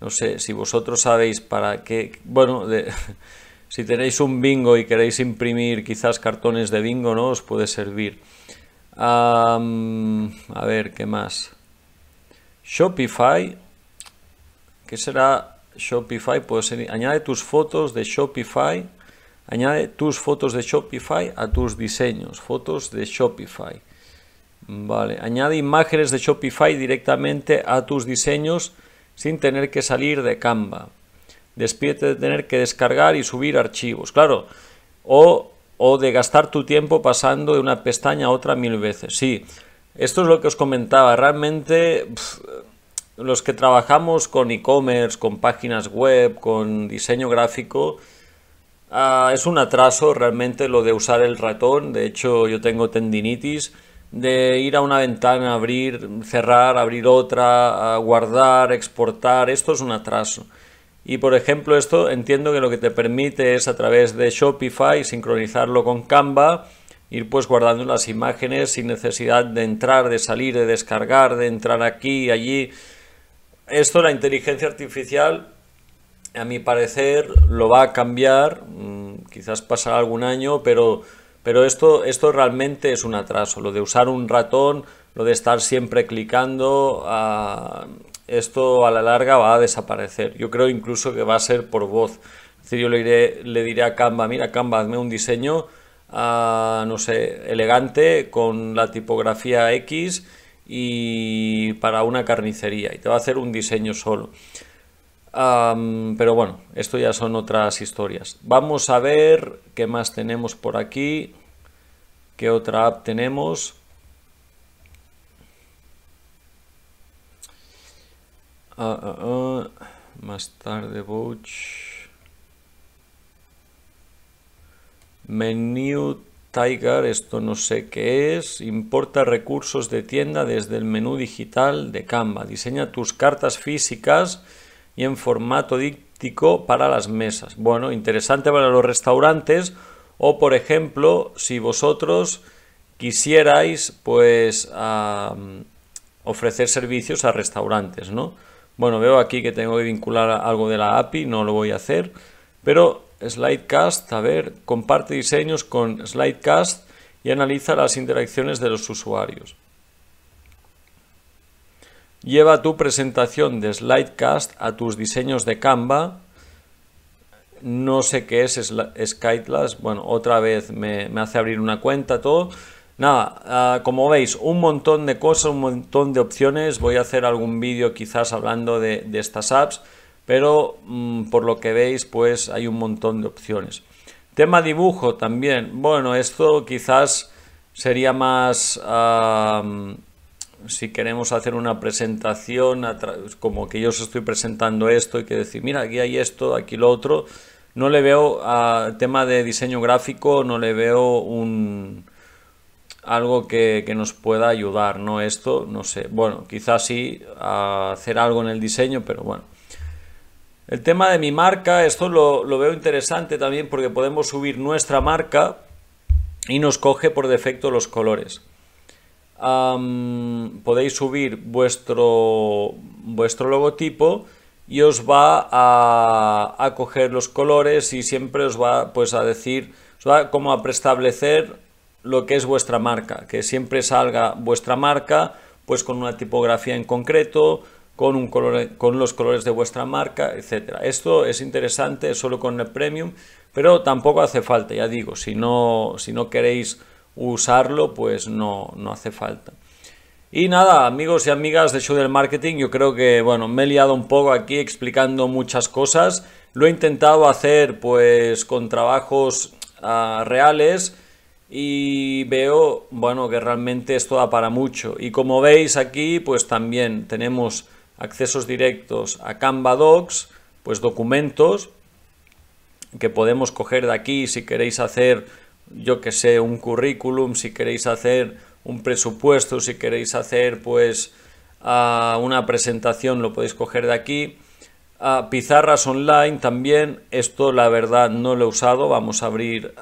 no sé si vosotros sabéis para qué, bueno, de, si tenéis un bingo y queréis imprimir quizás cartones de bingo, ¿no? Os puede servir. a ver, ¿qué más? Shopify ¿Qué será Shopify? Pues añade tus fotos de Shopify. Añade tus fotos de Shopify a tus diseños. Fotos de Shopify. Vale, añade imágenes de Shopify directamente a tus diseños sin tener que salir de Canva. Despídete de tener que descargar y subir archivos, claro. O, o de gastar tu tiempo pasando de una pestaña a otra mil veces. Sí, esto es lo que os comentaba. Realmente los que trabajamos con e-commerce, con páginas web, con diseño gráfico, ah, es un atraso realmente lo de usar el ratón. De hecho, yo tengo tendinitis de ir a una ventana, abrir, cerrar, abrir otra, guardar, exportar. Esto es un atraso. Y por ejemplo, esto entiendo que lo que te permite es a través de Shopify sincronizarlo con Canva, ir pues guardando las imágenes sin necesidad de entrar, de salir, de descargar, de entrar aquí, allí esto la inteligencia artificial, a mi parecer, lo va a cambiar, mm, quizás pasará algún año, pero, pero esto, esto realmente es un atraso. Lo de usar un ratón, lo de estar siempre clicando, ah, esto a la larga va a desaparecer. Yo creo incluso que va a ser por voz. Es yo le, diré le diré a Canva, mira Canva, hazme un diseño, ah, no sé, elegante, con la tipografía X y para una carnicería y te va a hacer un diseño solo. pero bueno, esto ya son otras historias. Vamos a ver qué más tenemos por aquí, qué otra app tenemos. Ah, ah, ah, más tarde, Butch. Menú Tiger, esto no sé qué es, importa recursos de tienda desde el menú digital de Canva, diseña tus cartas físicas y en formato díptico para las mesas. Bueno, interesante para los restaurantes o por ejemplo, si vosotros quisierais pues ofrecer servicios a restaurantes, ¿no? Bueno, veo aquí que tengo que vincular algo de la API, no lo voy a hacer, pero Slidecast, a ver, comparte diseños con Slidecast y analiza las interacciones de los usuarios. Lleva tu presentación de Slidecast a tus diseños de Canva. No sé qué es SkyTlass, Bueno, otra vez me, hace abrir una cuenta, todo. Nada, ah, como veis, un montón de cosas, un montón de opciones. Voy a hacer algún vídeo quizás hablando de estas apps pero mm, por lo que veis pues hay un montón de opciones. Tema dibujo también, bueno, esto quizás sería más si queremos hacer una presentación, como que yo os estoy presentando esto y que decir, mira, aquí hay esto, aquí lo otro, no le veo tema de diseño gráfico, no le veo un algo que, nos pueda ayudar, ¿no? Esto, no sé. Bueno, quizás sí hacer algo en el diseño, pero bueno. El tema de mi marca, esto lo, lo veo interesante también porque podemos subir nuestra marca y nos coge por defecto los colores. podéis subir vuestro, vuestro logotipo y os va a, coger los colores y siempre os va pues a decir, os va como a preestablecer lo que es vuestra marca, que siempre salga vuestra marca pues con una tipografía en concreto, con, un color, con los colores de vuestra marca, etc. Esto es interesante solo con el Premium, pero tampoco hace falta, ya digo, si no, si no queréis usarlo, pues no, no hace falta. Y nada, amigos y amigas de Show del Marketing, yo creo que, bueno, me he liado un poco aquí explicando muchas cosas. Lo he intentado hacer, pues, con trabajos ah, reales y veo, bueno, que realmente esto da para mucho. Y como veis aquí, pues también tenemos accesos directos a Canva Docs, pues documentos que podemos coger de aquí si queréis hacer, yo que sé, un currículum, si queréis hacer un presupuesto, si queréis hacer pues ah, una presentación, lo podéis coger de aquí. a ah, pizarras online también, esto la verdad no lo he usado, vamos a abrir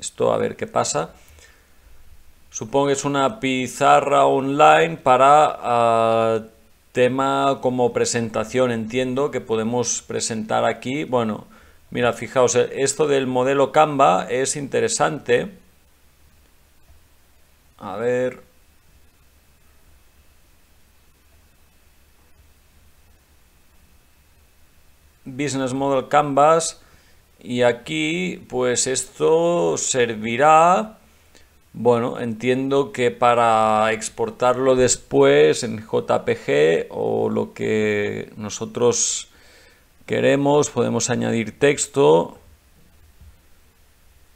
esto a ver qué pasa. Supongo que es una pizarra online para ah, Tema como presentación, entiendo que podemos presentar aquí. Bueno, mira, fijaos, eh, esto del modelo Canva es interesante. A ver. Business Model Canvas. Y aquí, pues esto servirá bueno, entiendo que para exportarlo después en JPG o lo que nosotros queremos, podemos añadir texto.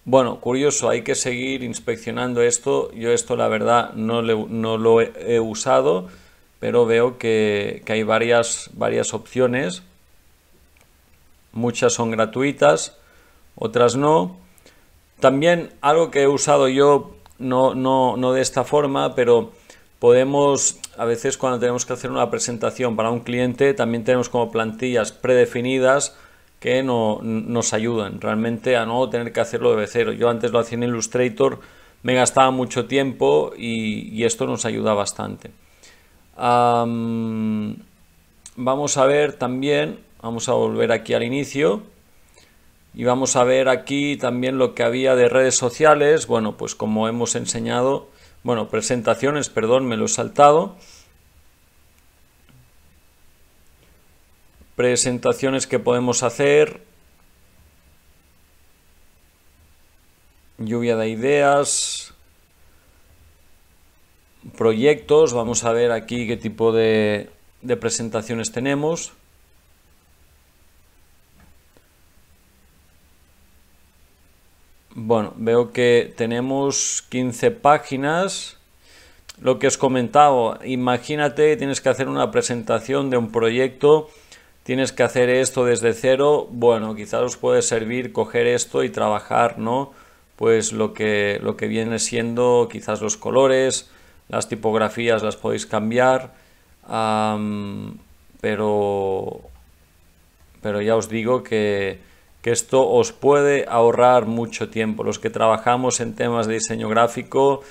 Bueno, curioso, hay que seguir inspeccionando esto. Yo esto la verdad no, lo he, usado, pero veo que, que hay varias, varias opciones. Muchas son gratuitas, otras no. También algo que he usado yo no, no, de esta forma, pero podemos, a veces cuando tenemos que hacer una presentación para un cliente, también tenemos como plantillas predefinidas que nos ayudan realmente a no tener que hacerlo de cero. Yo antes lo hacía en Illustrator, me gastaba mucho tiempo y, esto nos ayuda bastante. vamos a ver también, vamos a volver aquí al inicio. Y vamos a ver aquí también lo que había de redes sociales. Bueno, pues como hemos enseñado, bueno, presentaciones, perdón, me lo he saltado. Presentaciones que podemos hacer. Lluvia de ideas. Proyectos. Vamos a ver aquí qué tipo de, de presentaciones tenemos. Bueno, veo que tenemos 15 páginas. Lo que os comentaba, imagínate, tienes que hacer una presentación de un proyecto, tienes que hacer esto desde cero. Bueno, quizás os puede servir coger esto y trabajar, ¿no? Pues lo que, lo que viene siendo quizás los colores, las tipografías las podéis cambiar, pero, pero ya os digo que que esto os puede ahorrar mucho tiempo. Los que trabajamos en temas de diseño gráfico,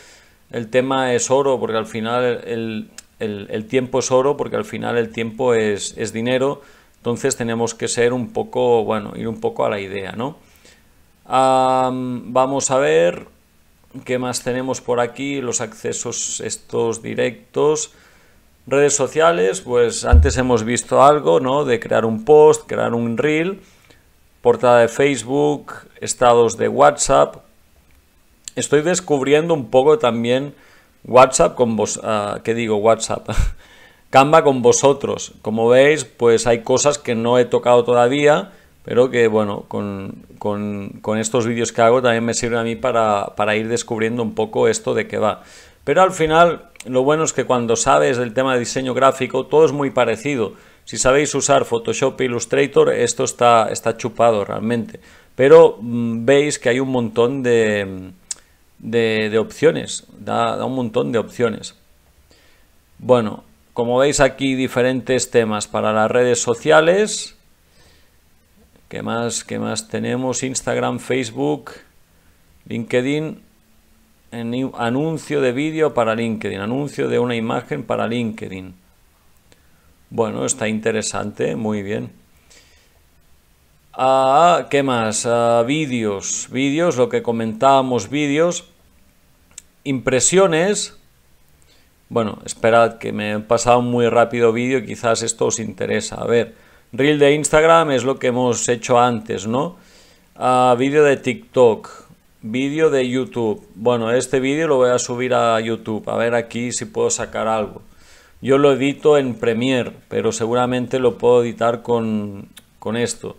el tema es oro, porque al final el, tiempo es oro, porque al final el tiempo es, dinero. Entonces tenemos que ser un poco, bueno, ir un poco a la idea, ¿no? vamos a ver qué más tenemos por aquí, los accesos estos directos. Redes sociales, pues antes hemos visto algo, ¿no? De crear un post, crear un reel portada de Facebook, estados de WhatsApp. Estoy descubriendo un poco también WhatsApp con vos, ah, ¿qué digo? WhatsApp. Canva con vosotros. Como veis, pues hay cosas que no he tocado todavía, pero que bueno, con, con, estos vídeos que hago también me sirven a mí para, para ir descubriendo un poco esto de qué va. Pero al final, lo bueno es que cuando sabes del tema de diseño gráfico, todo es muy parecido. Si sabéis usar Photoshop e Illustrator, esto está, está chupado realmente. Pero mm, veis que hay un montón de, opciones, da, un montón de opciones. Bueno, como veis aquí diferentes temas para las redes sociales. ¿Qué más, qué más tenemos? Instagram, Facebook, LinkedIn, anuncio de vídeo para LinkedIn, anuncio de una imagen para LinkedIn. Bueno, está interesante, muy bien. Ah, ¿Qué más? Ah, vídeos, vídeos, lo que comentábamos, vídeos. Impresiones. Bueno, esperad que me he pasado muy rápido vídeo, quizás esto os interesa. A ver, reel de Instagram es lo que hemos hecho antes, ¿no? Ah, vídeo de TikTok, vídeo de YouTube. Bueno, este vídeo lo voy a subir a YouTube, a ver aquí si puedo sacar algo. Yo lo edito en Premiere, pero seguramente lo puedo editar con, con esto.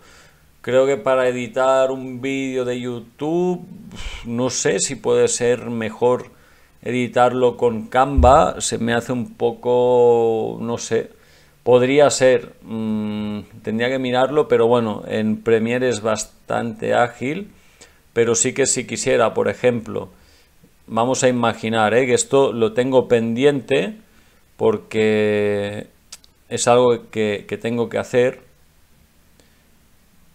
Creo que para editar un vídeo de YouTube, no sé si puede ser mejor editarlo con Canva. Se me hace un poco, no sé, podría ser. Mm, tendría que mirarlo, pero bueno, en Premiere es bastante ágil. Pero sí que si quisiera, por ejemplo, vamos a imaginar ¿eh? que esto lo tengo pendiente porque es algo que, tengo que hacer.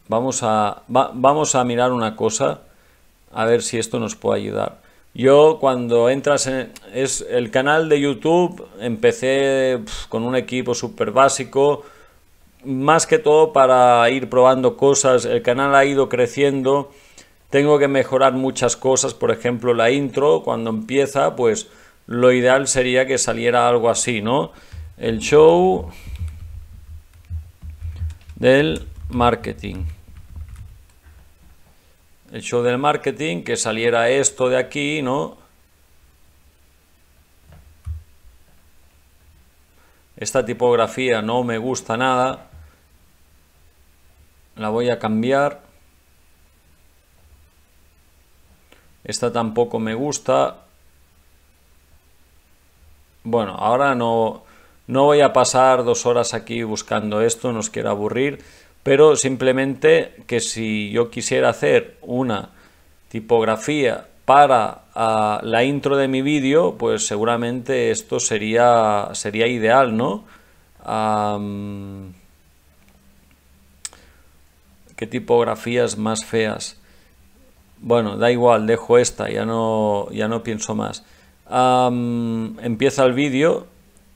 Vamos a, vamos a mirar una cosa, a ver si esto nos puede ayudar. Yo cuando entras en es el canal de YouTube empecé con un equipo súper básico, más que todo para ir probando cosas, el canal ha ido creciendo, tengo que mejorar muchas cosas, por ejemplo la intro cuando empieza pues lo ideal sería que saliera algo así, ¿no? El show del marketing. El show del marketing, que saliera esto de aquí, ¿no? Esta tipografía no me gusta nada. La voy a cambiar. Esta tampoco me gusta. Bueno, ahora no, no voy a pasar dos horas aquí buscando esto, nos os aburrir, pero simplemente que si yo quisiera hacer una tipografía para ah, la intro de mi vídeo, pues seguramente esto sería, sería ideal, ¿no? ¿Qué tipografías más feas? Bueno, da igual, dejo esta, ya no, ya no pienso más empieza el vídeo,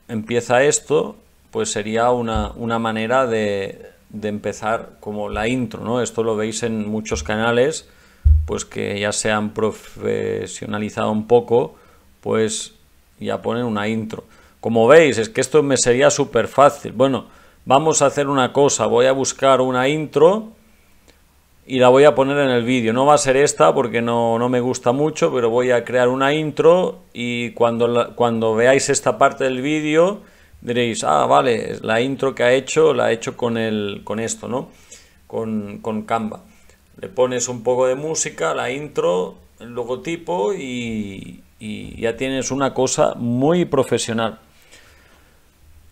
empieza esto, pues sería una, una manera de, de, empezar como la intro, ¿no? Esto lo veis en muchos canales, pues que ya se han profesionalizado un poco, pues ya ponen una intro. Como veis, es que esto me sería súper fácil. Bueno, vamos a hacer una cosa, voy a buscar una intro y la voy a poner en el vídeo. No va a ser esta porque no, no, me gusta mucho, pero voy a crear una intro y cuando, cuando veáis esta parte del vídeo diréis, ah, vale, la intro que ha hecho la ha he hecho con, el, con esto, ¿no? Con, con Canva. Le pones un poco de música, la intro, el logotipo y ya tienes una cosa muy profesional.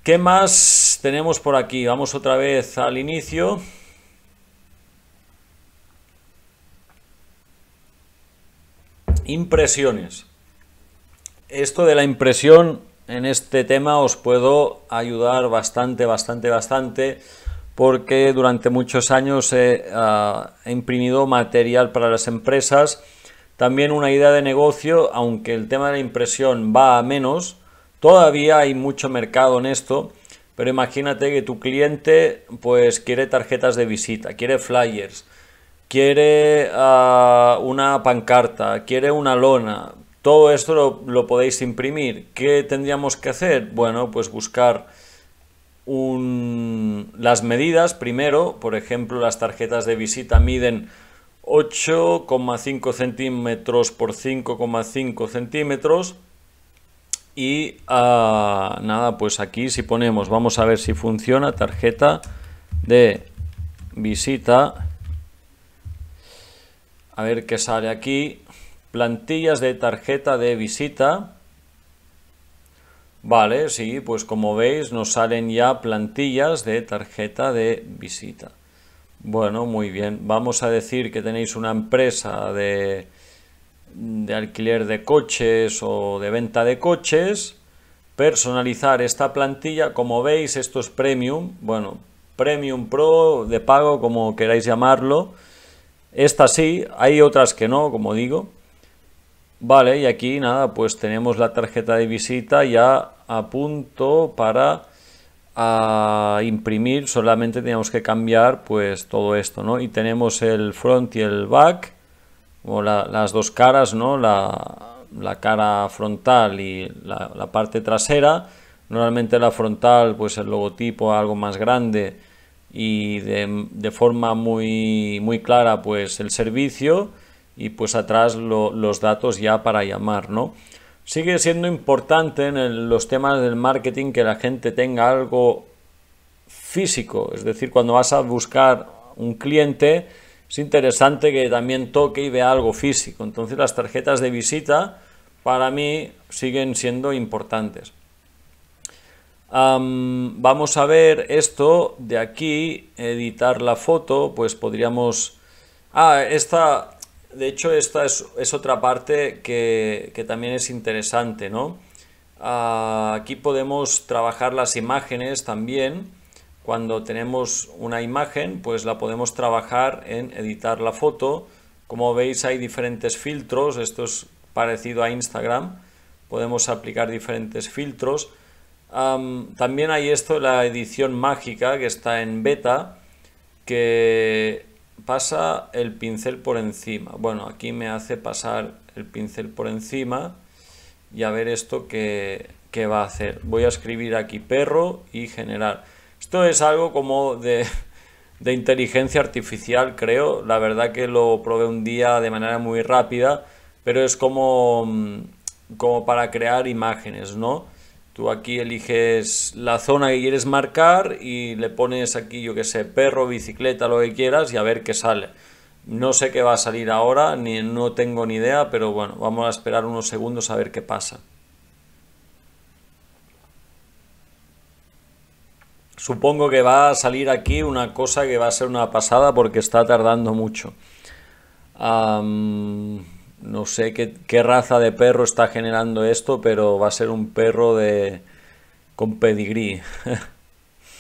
¿Qué más tenemos por aquí? Vamos otra vez al inicio. Impresiones. Esto de la impresión en este tema os puedo ayudar bastante, bastante, bastante, porque durante muchos años ah, he, imprimido material para las empresas. También una idea de negocio, aunque el tema de la impresión va a menos, todavía hay mucho mercado en esto. Pero imagínate que tu cliente pues quiere tarjetas de visita, quiere flyers, quiere ah, una pancarta, quiere una lona, todo esto lo, podéis imprimir. ¿Qué tendríamos que hacer? Bueno, pues buscar las medidas primero. Por ejemplo, las tarjetas de visita miden 8,5 centímetros por 5,5 centímetros. Y ah, nada, pues aquí si ponemos, vamos a ver si funciona, tarjeta de visita a ver qué sale aquí. Plantillas de tarjeta de visita. Vale, sí, pues como veis nos salen ya plantillas de tarjeta de visita. Bueno, muy bien. Vamos a decir que tenéis una empresa de, de alquiler de coches o de venta de coches. Personalizar esta plantilla. Como veis, esto es Premium. Bueno, Premium Pro de pago, como queráis llamarlo. Esta sí, hay otras que no, como digo. Vale, y aquí nada, pues tenemos la tarjeta de visita ya a punto para imprimir. Solamente tenemos que cambiar pues todo esto, ¿no? Y tenemos el front y el back, o las dos caras, ¿no? La, cara frontal y la parte trasera. Normalmente la frontal, pues el logotipo algo más grande y de, forma muy, muy clara pues el servicio y pues atrás los datos ya para llamar, ¿no? Sigue siendo importante en los temas del marketing que la gente tenga algo físico, es decir, cuando vas a buscar un cliente es interesante que también toque y vea algo físico. Entonces las tarjetas de visita para mí siguen siendo importantes vamos a ver esto de aquí, editar la foto, pues podríamos... Ah, esta, de hecho esta es, otra parte que, también es interesante, ¿no? Ah, aquí podemos trabajar las imágenes también. Cuando tenemos una imagen, pues la podemos trabajar en editar la foto. Como veis hay diferentes filtros, esto es parecido a Instagram. Podemos aplicar diferentes filtros también hay esto, la edición mágica que está en beta, que pasa el pincel por encima. Bueno, aquí me hace pasar el pincel por encima y a ver esto que, va a hacer. Voy a escribir aquí perro y generar. Esto es algo como de, de inteligencia artificial, creo. La verdad que lo probé un día de manera muy rápida, pero es como, como para crear imágenes, ¿no? Tú aquí eliges la zona que quieres marcar y le pones aquí, yo que sé, perro, bicicleta, lo que quieras y a ver qué sale. No sé qué va a salir ahora, ni, no tengo ni idea, pero bueno, vamos a esperar unos segundos a ver qué pasa. Supongo que va a salir aquí una cosa que va a ser una pasada porque está tardando mucho. No sé qué, raza de perro está generando esto, pero va a ser un perro de con pedigrí.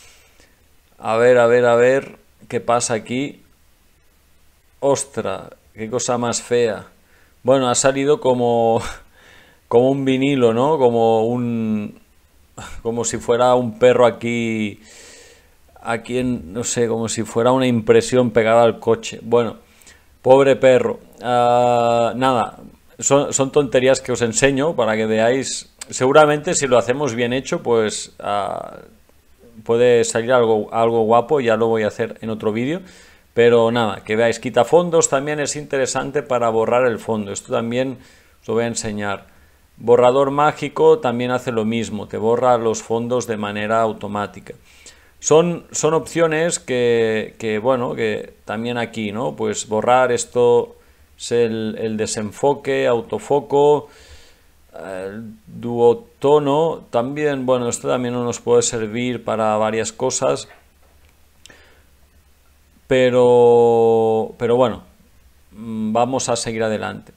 a ver, a ver, a ver qué pasa aquí. Ostra, qué cosa más fea. Bueno, ha salido como como un vinilo, ¿no? Como un como si fuera un perro aquí aquí en no sé, como si fuera una impresión pegada al coche. Bueno, Pobre perro. Ah, nada, son, tonterías que os enseño para que veáis. Seguramente si lo hacemos bien hecho, pues ah, puede salir algo, algo guapo, ya lo voy a hacer en otro vídeo. Pero nada, que veáis, fondos también es interesante para borrar el fondo. Esto también os lo voy a enseñar. Borrador mágico también hace lo mismo, te borra los fondos de manera automática. Son, opciones que, bueno, que también aquí, ¿no? Pues borrar esto es el, desenfoque, autofoco, duotono. También, bueno, esto también nos puede servir para varias cosas. Pero, pero bueno, mm, vamos a seguir adelante.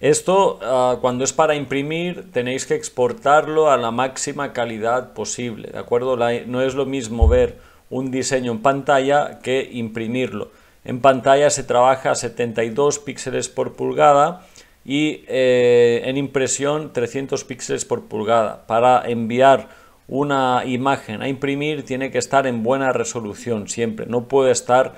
Esto, ah, cuando es para imprimir, tenéis que exportarlo a la máxima calidad posible, ¿de acuerdo? no es lo mismo ver un diseño en pantalla que imprimirlo. En pantalla se trabaja a 72 píxeles por pulgada y eh, en impresión 300 píxeles por pulgada. Para enviar una imagen a imprimir tiene que estar en buena resolución siempre, no puede estar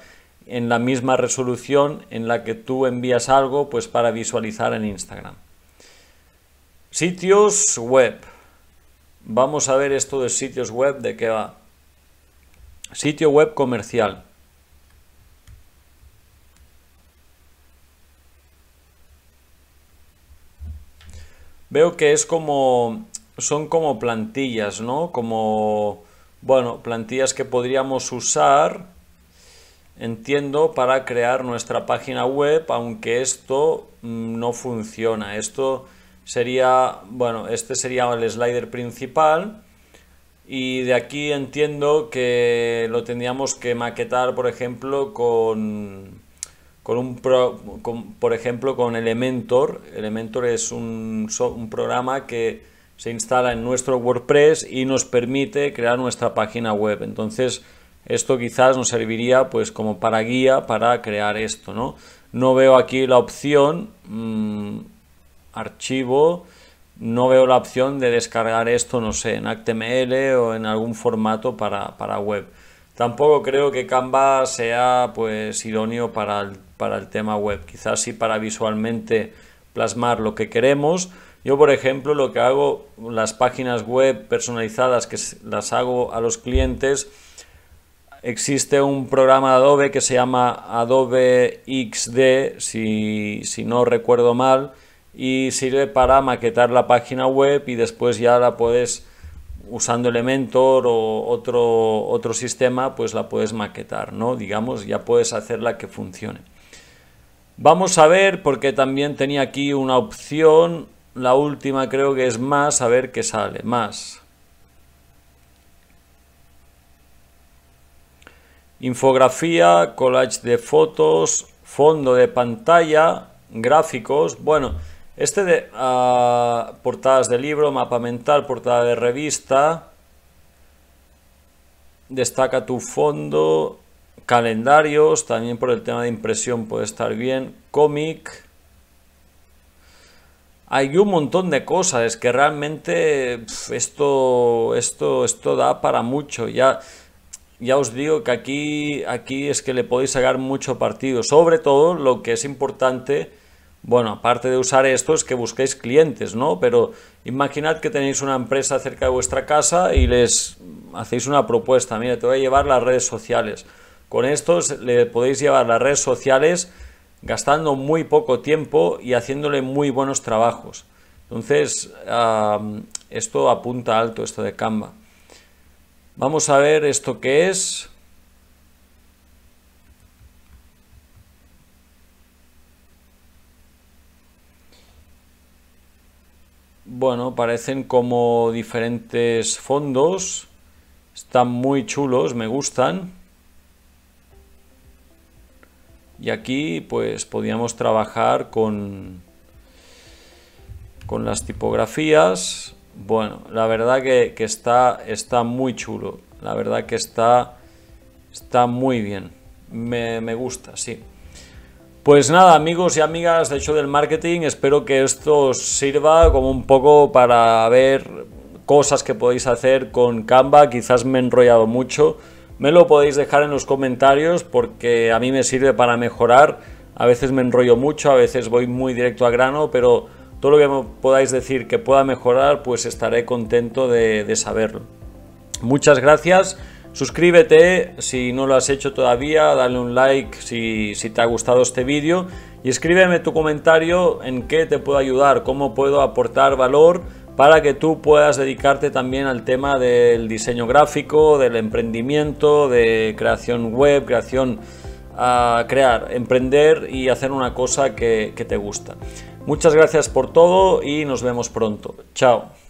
en la misma resolución en la que tú envías algo pues para visualizar en Instagram. Sitios web. Vamos a ver esto de sitios web de qué va. Sitio web comercial. Veo que es como son como plantillas, ¿no? Como bueno, plantillas que podríamos usar entiendo, para crear nuestra página web, aunque esto mm, no funciona. Esto sería, bueno, este sería el slider principal y de aquí entiendo que lo tendríamos que maquetar, por ejemplo, con, con un por ejemplo, con Elementor. Elementor es un, un programa que se instala en nuestro WordPress y nos permite crear nuestra página web. Entonces, esto quizás nos serviría pues como para guía para crear esto, ¿no? No veo aquí la opción mm, archivo, no veo la opción de descargar esto, no sé, en HTML o en algún formato para, para web. Tampoco creo que Canva sea pues idóneo para el, para el tema web. Quizás sí para visualmente plasmar lo que queremos. Yo, por ejemplo, lo que hago, las páginas web personalizadas que las hago a los clientes, existe un programa de Adobe que se llama Adobe XD, si, si, no recuerdo mal, y sirve para maquetar la página web y después ya la puedes, usando Elementor o otro, otro sistema, pues la puedes maquetar, ¿no? Digamos, ya puedes hacerla que funcione. Vamos a ver, porque también tenía aquí una opción, la última creo que es más, a ver qué sale, más. infografía, collage de fotos, fondo de pantalla, gráficos, bueno, este de ah, portadas de libro, mapa mental, portada de revista, destaca tu fondo, calendarios, también por el tema de impresión puede estar bien, cómic. Hay un montón de cosas, que realmente esto, esto, esto da para mucho. Ya ya os digo que aquí, aquí es que le podéis sacar mucho partido. Sobre todo lo que es importante, bueno, aparte de usar esto, es que busquéis clientes, ¿no? Pero imaginad que tenéis una empresa cerca de vuestra casa y les hacéis una propuesta, mira, te voy a llevar las redes sociales. Con estos le podéis llevar las redes sociales gastando muy poco tiempo y haciéndole muy buenos trabajos. Entonces, esto apunta alto, esto de Canva. Vamos a ver esto que es. Bueno, parecen como diferentes fondos. Están muy chulos, me gustan. Y aquí pues podíamos trabajar con, con las tipografías. Bueno, la verdad que, está, está muy chulo. La verdad que está, está muy bien. Me, me gusta, sí. Pues nada, amigos y amigas de hecho del marketing, espero que esto os sirva como un poco para ver cosas que podéis hacer con Canva. Quizás me he enrollado mucho. Me lo podéis dejar en los comentarios porque a mí me sirve para mejorar. A veces me enrollo mucho, a veces voy muy directo a grano, pero todo lo que podáis decir que pueda mejorar, pues estaré contento de, saberlo. Muchas gracias. Suscríbete si no lo has hecho todavía, dale un like si, te ha gustado este vídeo y escríbeme tu comentario en qué te puedo ayudar, cómo puedo aportar valor para que tú puedas dedicarte también al tema del diseño gráfico, del emprendimiento, de creación web, creación a ah, crear, emprender y hacer una cosa que te gusta. Muchas gracias por todo y nos vemos pronto. Chao.